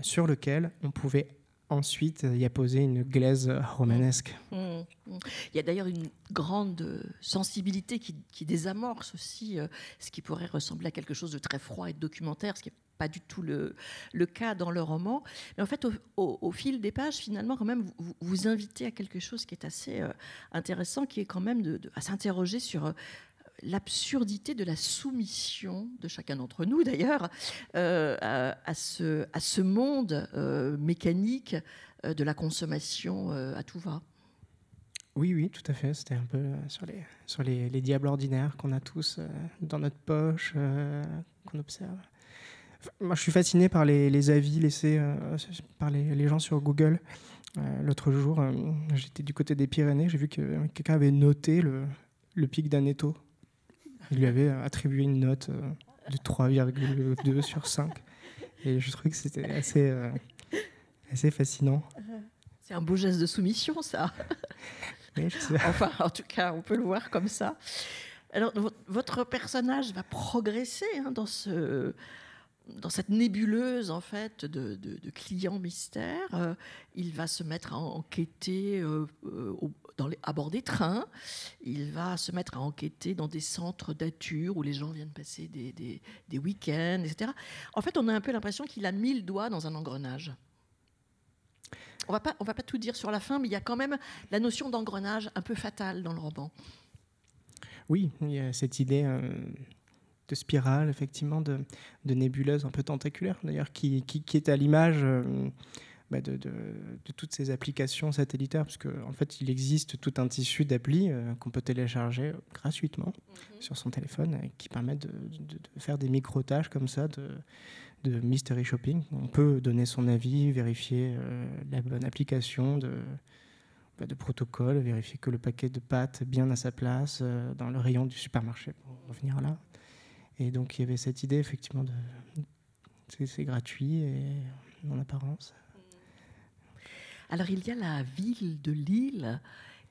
[SPEAKER 6] sur lequel on pouvait ensuite y apposer une glaise romanesque.
[SPEAKER 3] Mmh, mmh, mmh. Il y a d'ailleurs une grande sensibilité qui, désamorce aussi euh, ce qui pourrait ressembler à quelque chose de très froid et de documentaire, ce qui est pas du tout le, le, cas dans le roman. Mais en fait, au, fil des pages, finalement, quand même, vous, vous, invitez à quelque chose qui est assez euh, intéressant, qui est quand même de, à s'interroger sur euh, l'absurdité de la soumission de chacun d'entre nous, d'ailleurs, euh, à, ce, à, ce, monde mécanique de la consommation à tout va.
[SPEAKER 6] Oui, oui, tout à fait. C'était un peu sur les, sur les, les diables ordinaires qu'on a tous dans notre poche, qu'on observe. Moi, je suis fasciné par les, avis laissés euh, par les, gens sur Google. Euh, l'autre jour, euh, j'étais du côté des Pyrénées, j'ai vu que quelqu'un avait noté le, pic pic d'Aneto. Il lui avait attribué une note de 3,2 sur 5. Et je trouvais que c'était assez, fascinant.
[SPEAKER 3] C'est un beau geste de soumission, ça. enfin, en tout cas, on peut le voir comme ça. Alors, votre personnage va progresser hein, dans ce dans cette nébuleuse en fait de, clients mystères, euh, il va se mettre à enquêter euh, euh, dans les, à bord des trains, il va se mettre à enquêter dans des centres d'ature où les gens viennent passer des, week-ends, etc. En fait, on a un peu l'impression qu'il a mis le doigt dans un engrenage. On va pas, on va pas tout dire sur la fin, mais il y a quand même la notion d'engrenage un peu fatale dans le roman.
[SPEAKER 6] Oui, il y a cette idée de spirale, effectivement, de, de nébuleuse un peu tentaculaire, d'ailleurs, qui, qui, qui, est à l'image euh, bah, de, de, toutes ces applications satellitaires, parce qu'en en fait, il existe tout un tissu d'applis euh, qu'on peut télécharger gratuitement mhm. sur son téléphone, euh, qui permettent de, faire des micro-tâches comme ça, de, mystery shopping. On peut donner son avis, vérifier la bonne application de bah, de protocole, vérifier que le paquet de pâtes est bien à sa place dans le rayon du supermarché, pour revenir là. Et donc il y avait cette idée effectivement de c'est gratuit en apparence.
[SPEAKER 3] Alors il y a la ville de Lille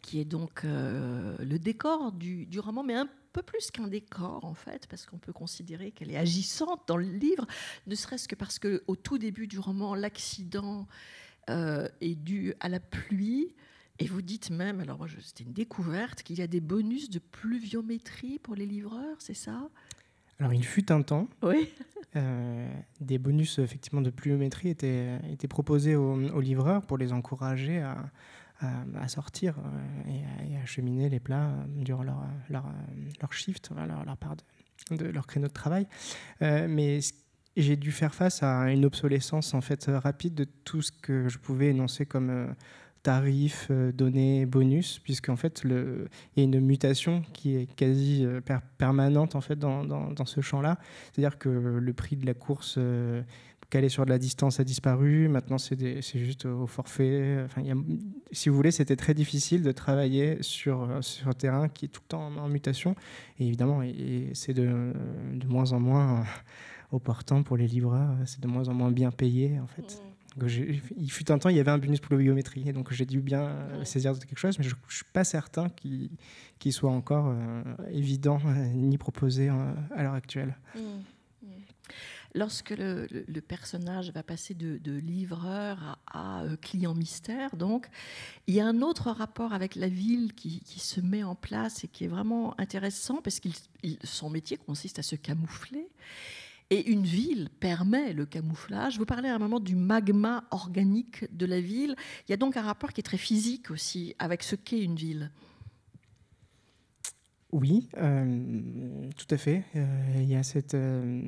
[SPEAKER 3] qui est donc euh, le décor du, roman, mais un peu plus qu'un décor en fait, parce qu'on peut considérer qu'elle est agissante dans le livre, ne serait-ce que parce que au tout début du roman, l'accident euh, est dû à la pluie. Et vous dites même, alors moi c'était une découverte, qu'il y a des bonus de pluviométrie pour les livreurs, c'est ça
[SPEAKER 6] alors, il fut un temps. Euh, des bonus effectivement de pluométrie étaient, étaient proposés aux, livreurs pour les encourager à, à, sortir euh, et à, cheminer les plats euh, durant leur, shift, leur, part de, leur créneau de travail. mais j'ai dû faire face à une obsolescence en fait rapide de tout ce que je pouvais énoncer comme tarifs, euh, données, bonus, puisqu'en fait, il y a une mutation qui est quasi euh, permanente en fait, dans, ce champ-là. C'est-à-dire que le prix de la course euh, calée sur de la distance a disparu, maintenant c'est juste au forfait. si vous voulez, c'était très difficile de travailler sur, un terrain qui est tout le temps en, mutation. Et évidemment, c'est de, moins en moins... opportun pour les livreurs, c'est de moins en moins bien payé en fait. Mm il fut un temps, il y avait un bonus pour la biométrie, donc j'ai dû bien euh, saisir de quelque chose, mais je ne suis pas certain qu'il soit encore euh, évident euh, ni proposé hein, à l'heure actuelle. Mmh. Mmh.
[SPEAKER 3] Lorsque le, personnage va passer de, livreur à, client mystère, donc, il y a un autre rapport avec la ville qui, qui se met en place et qui est vraiment intéressant parce que son métier consiste à se camoufler. Et une ville permet le camouflage. vous parlez à un moment du magma organique de la ville. Il y a donc un rapport qui est très physique aussi avec ce qu'est une ville.
[SPEAKER 6] Oui, euh, tout à fait. Euh, il y a cette, euh,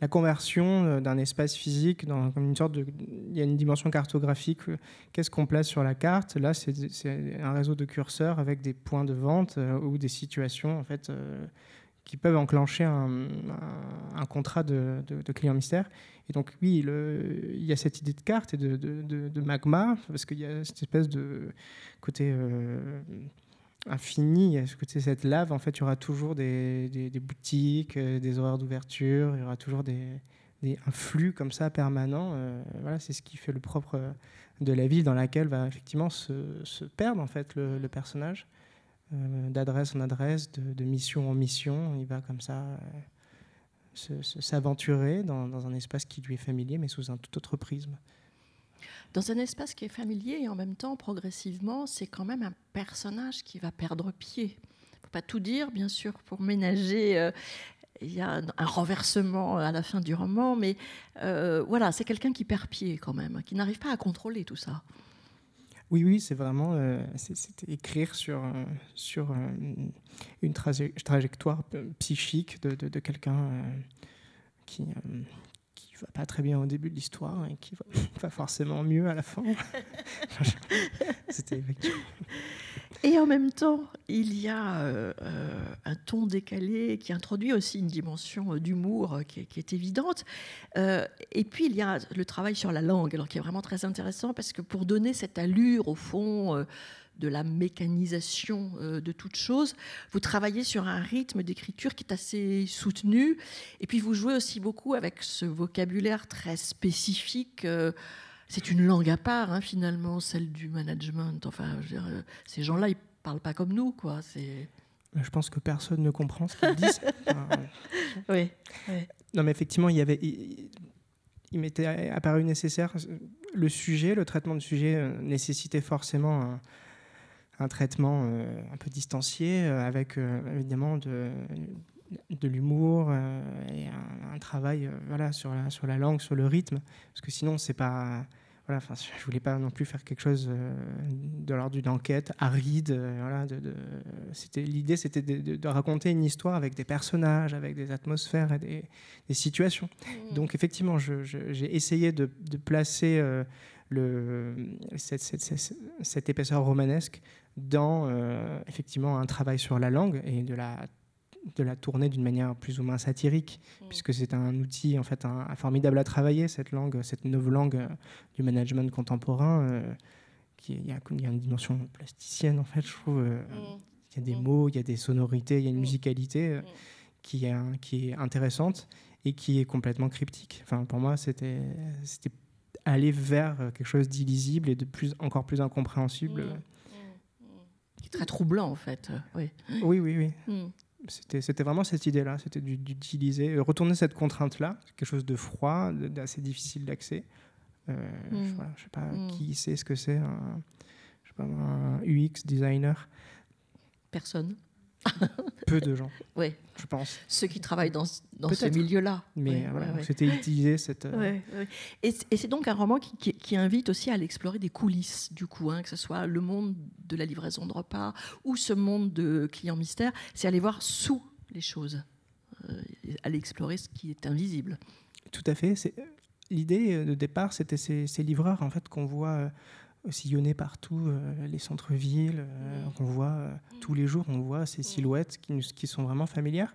[SPEAKER 6] la conversion d'un espace physique dans une sorte de, il y a une dimension cartographique. Qu'est-ce qu'on place sur la carte Là, c'est un réseau de curseurs avec des points de vente ou des situations en fait qui peuvent enclencher un, contrat de, client mystère. Et donc, oui, il y a cette idée de carte et de, magma, parce qu'il y a cette espèce de côté euh, infini, il y a ce côté cette lave. En fait, il y aura toujours des, boutiques, euh, des horaires d'ouverture, il y aura toujours des, un flux comme ça permanent. Euh, voilà, c'est ce qui fait le propre de la ville dans laquelle va effectivement se, perdre en fait le, le personnage. Euh, d'adresse en adresse, de, mission en mission. Il va comme ça euh, s'aventurer dans, un espace qui lui est familier, mais sous un tout autre prisme.
[SPEAKER 3] Dans un espace qui est familier et en même temps, progressivement, c'est quand même un personnage qui va perdre pied. Il ne faut pas tout dire, bien sûr, pour ménager euh, il y a un renversement à la fin du roman, mais voilà, c'est quelqu'un qui perd pied quand même, qui n'arrive pas à contrôler tout ça.
[SPEAKER 6] Oui, oui, c'est vraiment euh, écrire sur, euh, euh, une trajectoire psychique de quelqu'un qui va pas très bien au début de l'histoire et qui va pas forcément mieux à la fin. C'était Et en même temps, il y a euh,
[SPEAKER 3] un ton décalé qui introduit aussi une dimension euh, d'humour euh, qui, est évidente. et puis il y a le travail sur la langue, alors qui est vraiment très intéressant parce que pour donner cette allure au fond de la mécanisation euh, de toute chose. Vous travaillez sur un rythme d'écriture qui est assez soutenu. Et puis vous jouez aussi beaucoup avec ce vocabulaire très spécifique. Euh, c'est une langue à part, hein, finalement, celle du management. Enfin, euh, ces gens-là, ils parlent pas comme nous, quoi.
[SPEAKER 6] Je pense que personne ne comprend ce qu'ils disent. oui, Non, mais effectivement, il y avait, il, m'était apparu nécessaire le sujet, le traitement de sujet nécessitait forcément un traitement euh, un peu distancié, euh, avec euh, évidemment de, de l'humour et un, travail voilà, sur, la, sur la langue, sur le rythme, parce que sinon, c'est pas. Voilà, enfin, je voulais pas non plus faire quelque chose de l'ordre d'une enquête aride. Voilà, de, c'était l'idée, c'était de, raconter une histoire avec des personnages, avec des atmosphères et des, situations. Mmh. Donc effectivement, j'ai essayé de, placer le, cette, épaisseur romanesque dans euh, effectivement un travail sur la langue et de la de la tourner d'une manière plus ou moins satirique, mm. puisque c'est un outil en fait un, formidable à travailler cette langue, cette nouvelle langue euh, du management contemporain. Euh, qui il y, a une dimension plasticienne en fait, je trouve. Mm. Il y a des mm. mots, il y a des sonorités, il y a une musicalité qui est qui est intéressante et qui est complètement cryptique. Enfin pour moi c'était c'était aller vers euh, quelque chose d'illisible et de plus, encore plus incompréhensible. qui mm.
[SPEAKER 3] mm. est Très troublant, en fait.
[SPEAKER 6] Euh, oui, oui, oui. Mm. C'était vraiment cette idée-là, c'était d'utiliser, euh, retourner cette contrainte-là, quelque chose de froid, d'assez difficile d'accès. je ne sais pas qui sait ce que c'est, un UX designer.
[SPEAKER 3] Personne. peu de gens. Oui. Je pense. Ceux qui travaillent dans, ce milieu-là. Mais voilà, c'était utilisé cette. Euh, et, c'est donc un roman qui, invite aussi à l'explorer explorer des coulisses, du coup, hein, que ce soit le monde de la livraison de repas ou ce monde de clients mystères.
[SPEAKER 6] C'est aller voir sous les choses, euh, aller explorer ce qui est invisible. Tout à fait. Euh, l'idée de départ, c'était ces, ces, livreurs en fait qu'on voit sillonner partout euh, les centres-villes. Euh, voit euh, mm. tous les jours, on voit ces mm. silhouettes qui, sont vraiment familières.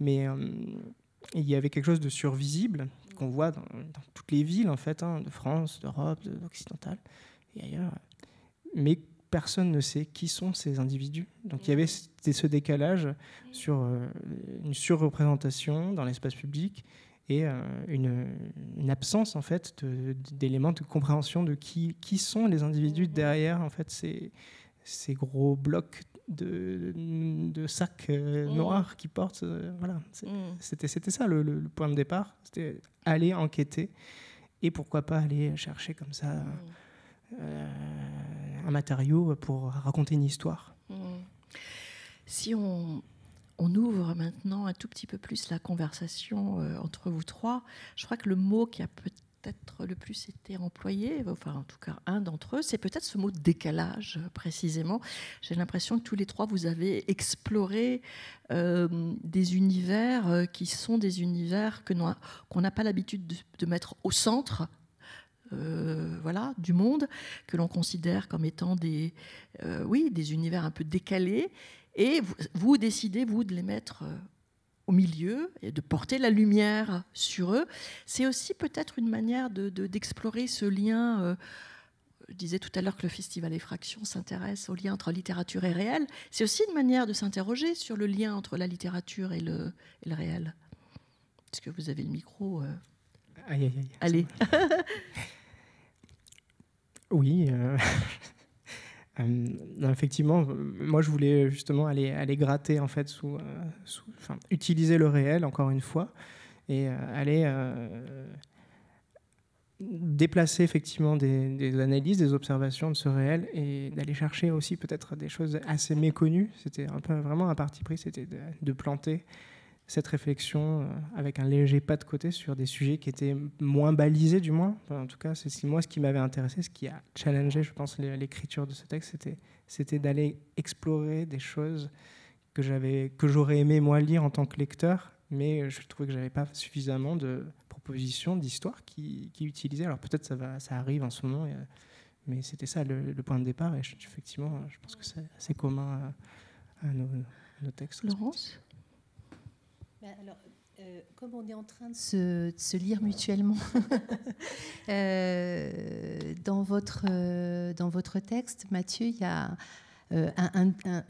[SPEAKER 6] Mais il y avait quelque chose de survisible qu'on voit dans, toutes les villes en fait, hein, de France, d'Europe, d'Occidentale et ailleurs. Mais personne ne sait qui sont ces individus. Donc il y avait mm. ce décalage sur une surreprésentation dans l'espace public et euh, une, absence en fait d'éléments de, compréhension de qui, qui sont les individus mhm. derrière en fait ces, ces gros blocs de, de sacs euh, mhm. noirs qui portent. Euh, voilà, mhm. c'était c'était ça le, point de départ, c'était aller enquêter et pourquoi pas aller chercher comme ça un matériau pour raconter une histoire.
[SPEAKER 3] Si on on ouvre maintenant un tout petit peu plus la conversation euh, entre vous trois. Je crois que le mot qui a peut-être le plus été employé, enfin en tout cas un d'entre eux, c'est peut-être ce mot décalage euh, précisément. J'ai l'impression que tous les trois, vous avez exploré euh, des univers qui sont des univers que qu'on n'a pas l'habitude de, mettre au centre voilà, du monde que l'on considère comme étant des, oui, des univers un peu décalés et vous, décidez, vous, de les mettre euh, au milieu et de porter la lumière sur eux. C'est aussi peut-être une manière d'explorer de, d'explorer ce lien. Euh, je disais tout à l'heure que le festival Fractions s'intéresse au lien entre littérature et réel. C'est aussi une manière de s'interroger sur le lien entre la littérature et le, et le réel. Est-ce que vous avez le micro euh?
[SPEAKER 6] Aïe, aïe, aïe. Allez. oui. Euh, effectivement, euh, moi je voulais euh, justement aller, aller gratter en fait, utiliser le réel encore une fois et aller déplacer effectivement des, analyses, des observations de ce réel et d'aller chercher aussi peut-être des choses assez méconnues. C'était un peu vraiment un parti pris, c'était de planter cette réflexion euh, avec un léger pas de côté sur des sujets qui étaient moins balisés, du moins. en tout cas, c'est moi ce qui m'avait intéressé, ce qui a challengé, je pense, l'écriture de ce texte, c'était d'aller explorer des choses que j'avais, que j'aurais aimé moi lire en tant que lecteur, mais je trouvais que j'avais pas suffisamment de propositions d'histoire qui, qui utilisaient. Alors peut-être ça va, ça arrive en ce moment, euh, mais c'était ça le, point de départ. Et effectivement, je pense que c'est assez commun euh, à, nos, nos, textes. Laurence.
[SPEAKER 5] Ben, alors, euh, comme on est en train de
[SPEAKER 6] se,
[SPEAKER 5] lire mutuellement euh, dans, votre, euh, dans votre texte, Mathieu, il y a un, un,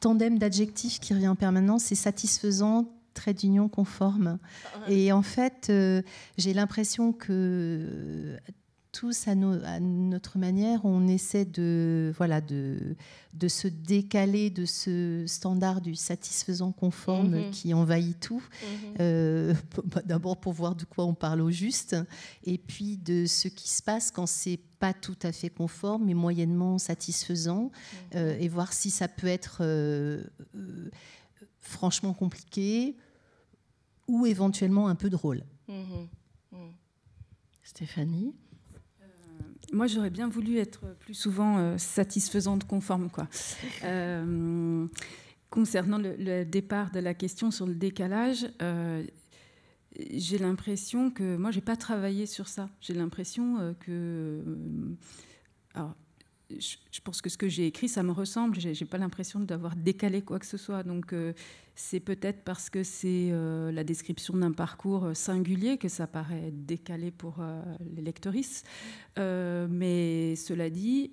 [SPEAKER 5] tandem d'adjectifs qui revient en permanence, c'est satisfaisant, trait d'union conforme. Ah, Et en fait, j'ai l'impression que tous à, notre manière, on essaie de, voilà, de, de se décaler de ce standard du satisfaisant conforme mhm. qui envahit tout. Mhm. Euh, bah, d'abord pour voir de quoi on parle au juste, et puis de ce qui se passe quand c'est pas tout à fait conforme, mais moyennement satisfaisant, mhm. euh, et voir si ça peut être euh, franchement compliqué ou éventuellement un peu drôle.
[SPEAKER 4] Stéphanie moi, j'aurais bien voulu être plus souvent euh, satisfaisante, conforme. Quoi. Euh, concernant le, départ de la question sur le décalage, euh, j'ai l'impression que moi, j'ai pas travaillé sur ça. J'ai l'impression que. Alors, je pense que ce que j'ai écrit, ça me ressemble. Je n'ai pas l'impression d'avoir décalé quoi que ce soit. Donc, euh, c'est peut-être parce que c'est euh, la description d'un parcours euh, singulier que ça paraît décalé pour les mais cela dit,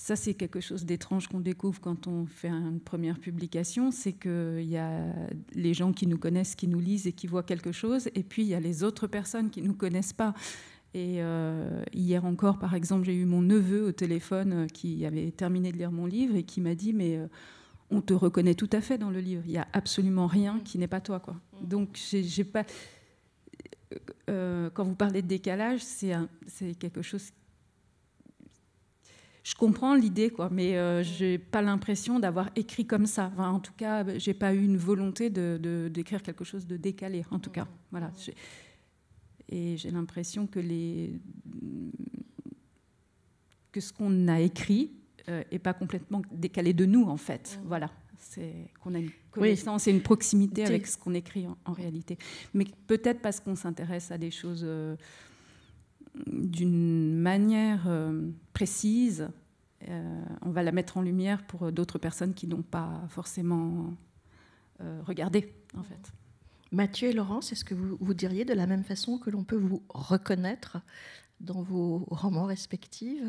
[SPEAKER 4] ça, c'est quelque chose d'étrange qu'on découvre quand on fait une première publication. C'est qu'il y a les gens qui nous connaissent, qui nous lisent et qui voient quelque chose. Et puis, il y a les autres personnes qui ne nous connaissent pas. Et euh, hier encore, par exemple, j'ai eu mon neveu au téléphone euh, qui avait terminé de lire mon livre et qui m'a dit Mais euh, on te reconnaît tout à fait dans le livre. Il n'y a absolument rien mm. qui n'est pas toi. Quoi. Mm. Donc, j'ai pas. quand vous parlez de décalage, c'est quelque chose. Je comprends l'idée, quoi, mais j'ai pas l'impression d'avoir écrit comme ça. en tout cas, j'ai pas eu une volonté d'écrire de, d'écrire quelque chose de décalé. En tout mm. cas, voilà et j'ai l'impression que, les, que ce qu'on a écrit n'est euh, pas complètement décalé de nous, en fait. Mm. Voilà. C'est qu'on a une connaissance et une proximité avec ce qu'on écrit en, réalité. Mais peut-être parce qu'on s'intéresse à des choses euh, d'une manière euh, précise, on va la mettre en lumière pour d'autres personnes qui n'ont pas forcément regardé, en mm. fait. Mathieu et Laurence,
[SPEAKER 3] est-ce que vous, diriez de la même façon que l'on peut vous reconnaître dans vos romans respectifs,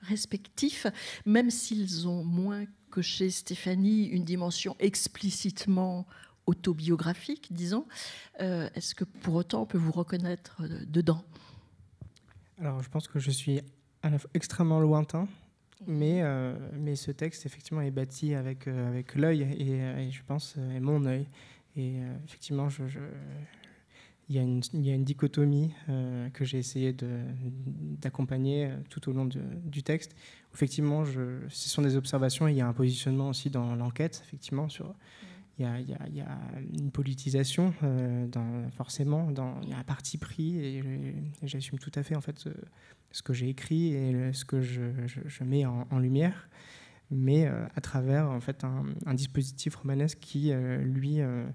[SPEAKER 3] respectifs même s'ils ont moins que chez Stéphanie une dimension explicitement autobiographique, disons, euh, est-ce que pour autant on peut vous reconnaître euh, dedans
[SPEAKER 6] Alors je pense que je suis à la extrêmement lointain, mais, euh, mais ce texte effectivement est bâti avec, avec l'œil et, et, je pense, et mon œil. Et euh, effectivement, je, il y, a une, dichotomie euh, que j'ai essayé d'accompagner euh, tout au long du texte. Effectivement, je, ce sont des observations il y a un positionnement aussi dans l'enquête, effectivement. Sur, il, y a, une politisation, forcément, dans, il y a un parti pris et, j'assume tout à fait en fait, ce, que j'ai écrit et ce que je, mets en, en lumière mais euh, à travers en fait un, dispositif romanesque qui euh, lui euh,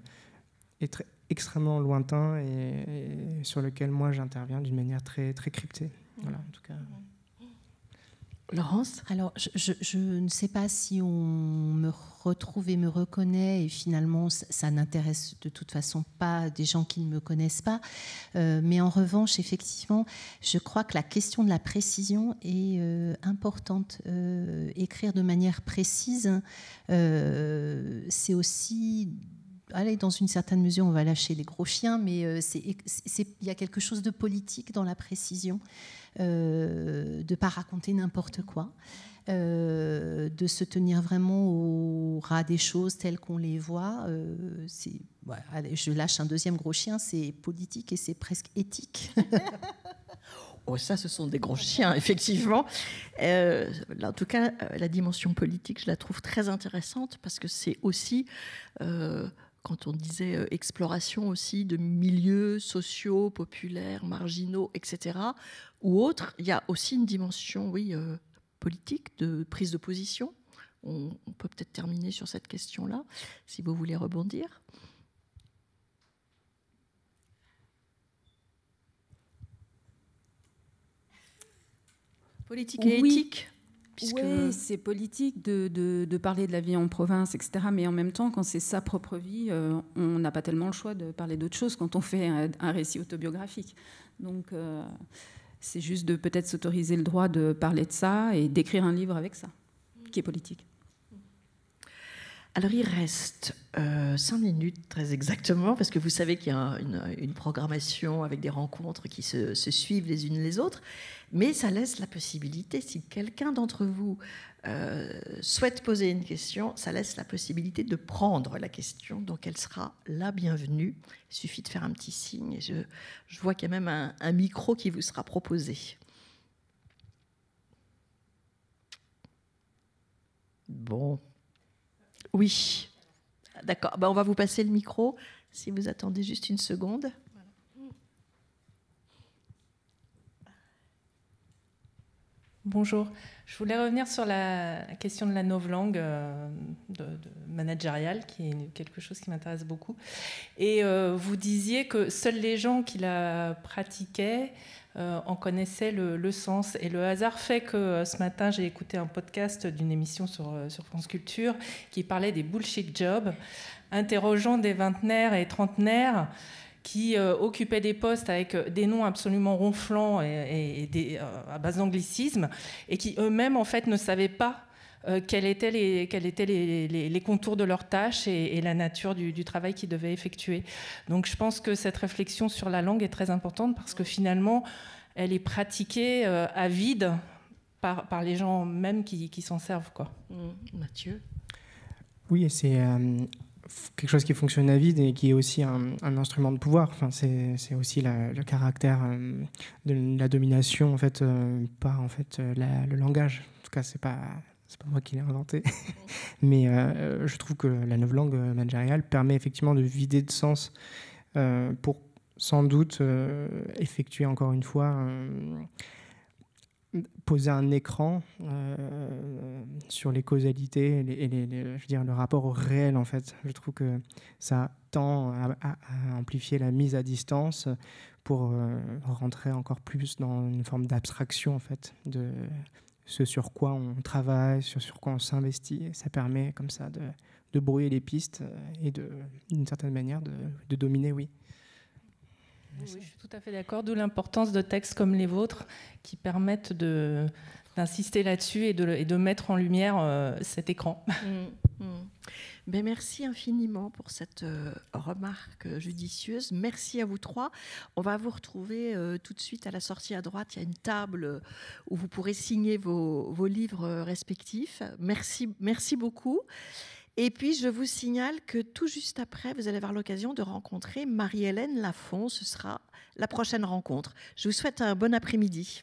[SPEAKER 6] est extrêmement lointain et, sur lequel moi j'interviens d'une manière très très cryptée. Voilà, en tout cas. Mm-hmm. Laurence Alors, je, ne sais pas si on me
[SPEAKER 5] retrouve et me reconnaît, et finalement, ça, n'intéresse de toute façon pas des gens qui ne me connaissent pas. Euh, mais en revanche, effectivement, je crois que la question de la précision est euh, importante. Euh, écrire de manière précise, c'est aussi allez, dans une certaine mesure, on va lâcher les gros chiens, mais euh, il y a quelque chose de politique dans la précision, euh, de ne pas raconter n'importe quoi. Euh, de se tenir vraiment au ras des choses telles qu'on les voit. Euh, allez, je lâche un deuxième gros chien,
[SPEAKER 3] c'est politique et c'est presque éthique. oh, ça, ce sont des gros chiens, effectivement. en tout cas, la dimension politique, je la trouve très intéressante parce que c'est aussi quand on disait euh, exploration aussi de milieux sociaux, populaires, marginaux, etc., ou autres, il y a aussi une dimension, oui, euh, politique, de prise de position. On, peut peut-être terminer sur cette question-là, si vous voulez rebondir.
[SPEAKER 1] Politique et éthique
[SPEAKER 4] oui, c'est politique de, de, parler de la vie en province, etc. Mais en même temps, quand c'est sa propre vie, euh, on n'a pas tellement le choix de parler d'autre chose quand on fait un, récit autobiographique. Donc, euh, c'est juste de peut-être s'autoriser le droit de parler de ça et d'écrire un livre avec ça, qui est politique. Alors il reste euh,
[SPEAKER 3] cinq minutes très exactement, parce que vous savez qu'il y a une, programmation avec des rencontres qui se, suivent les unes les autres, mais ça laisse la possibilité, si quelqu'un d'entre vous euh, souhaite poser une question, ça laisse la possibilité de prendre la question, donc elle sera la bienvenue. Il suffit de faire un petit signe, et je, vois qu'il y a même un micro qui vous sera proposé. Bon. Oui. D'accord. Bah, on va vous passer le micro si vous attendez juste une seconde.
[SPEAKER 1] Bonjour. Je voulais revenir sur la question de la novlangue euh, managériale, qui est quelque chose qui m'intéresse beaucoup. Et euh, vous disiez que seuls les gens qui la pratiquaient euh, on connaissait le, sens. Et le hasard fait que euh, ce matin, j'ai écouté un podcast d'une émission euh, sur, France Culture qui parlait des bullshit jobs, interrogeant des vingtenaires et trentenaires qui occupaient des postes avec des noms absolument ronflants et, à base d'anglicisme, et qui eux-mêmes, en fait, ne savaient pas euh, quels étaient, les, quels étaient les, les, contours de leurs tâches et, la nature du, travail qu'ils devaient effectuer. Donc je pense que cette réflexion sur la langue est très importante parce que finalement, elle est pratiquée euh, à vide par, par, les gens même qui, qui s'en servent. Quoi. Mmh. Mathieu
[SPEAKER 6] Oui, c'est euh, quelque chose qui fonctionne à vide et qui est aussi un, instrument de pouvoir. Enfin, c'est aussi le caractère de la domination en fait, par en fait, le langage. En tout cas, c'est pas c'est pas moi qui l'ai inventé, mais euh, je trouve que la nouvelle langue euh, managériale permet effectivement de vider de sens euh, pour sans doute effectuer encore une fois, poser un écran sur les causalités et, le rapport au réel en fait. Je trouve que ça tend à, amplifier la mise à distance pour rentrer encore plus dans une forme d'abstraction en fait de ce sur quoi on travaille, sur sur quoi on s'investit. Ça permet comme ça de, de brouiller les pistes euh, et d'une certaine manière de, de dominer, oui.
[SPEAKER 1] je suis tout à fait d'accord, d'où l'importance de textes comme les vôtres qui permettent d'insister là-dessus et de, de, mettre en lumière euh, cet écran. Mmh, mmh.
[SPEAKER 3] Ben, merci infiniment pour cette euh, remarque judicieuse. Merci à vous trois. On va vous retrouver euh, tout de suite à la sortie à droite. Il y a une table où vous pourrez signer vos, vos livres euh, respectifs. Merci, merci beaucoup. Et puis, je vous signale que tout juste après, vous allez avoir l'occasion de rencontrer Marie-Hélène Lafont. Ce sera la prochaine rencontre. Je vous souhaite un bon après-midi.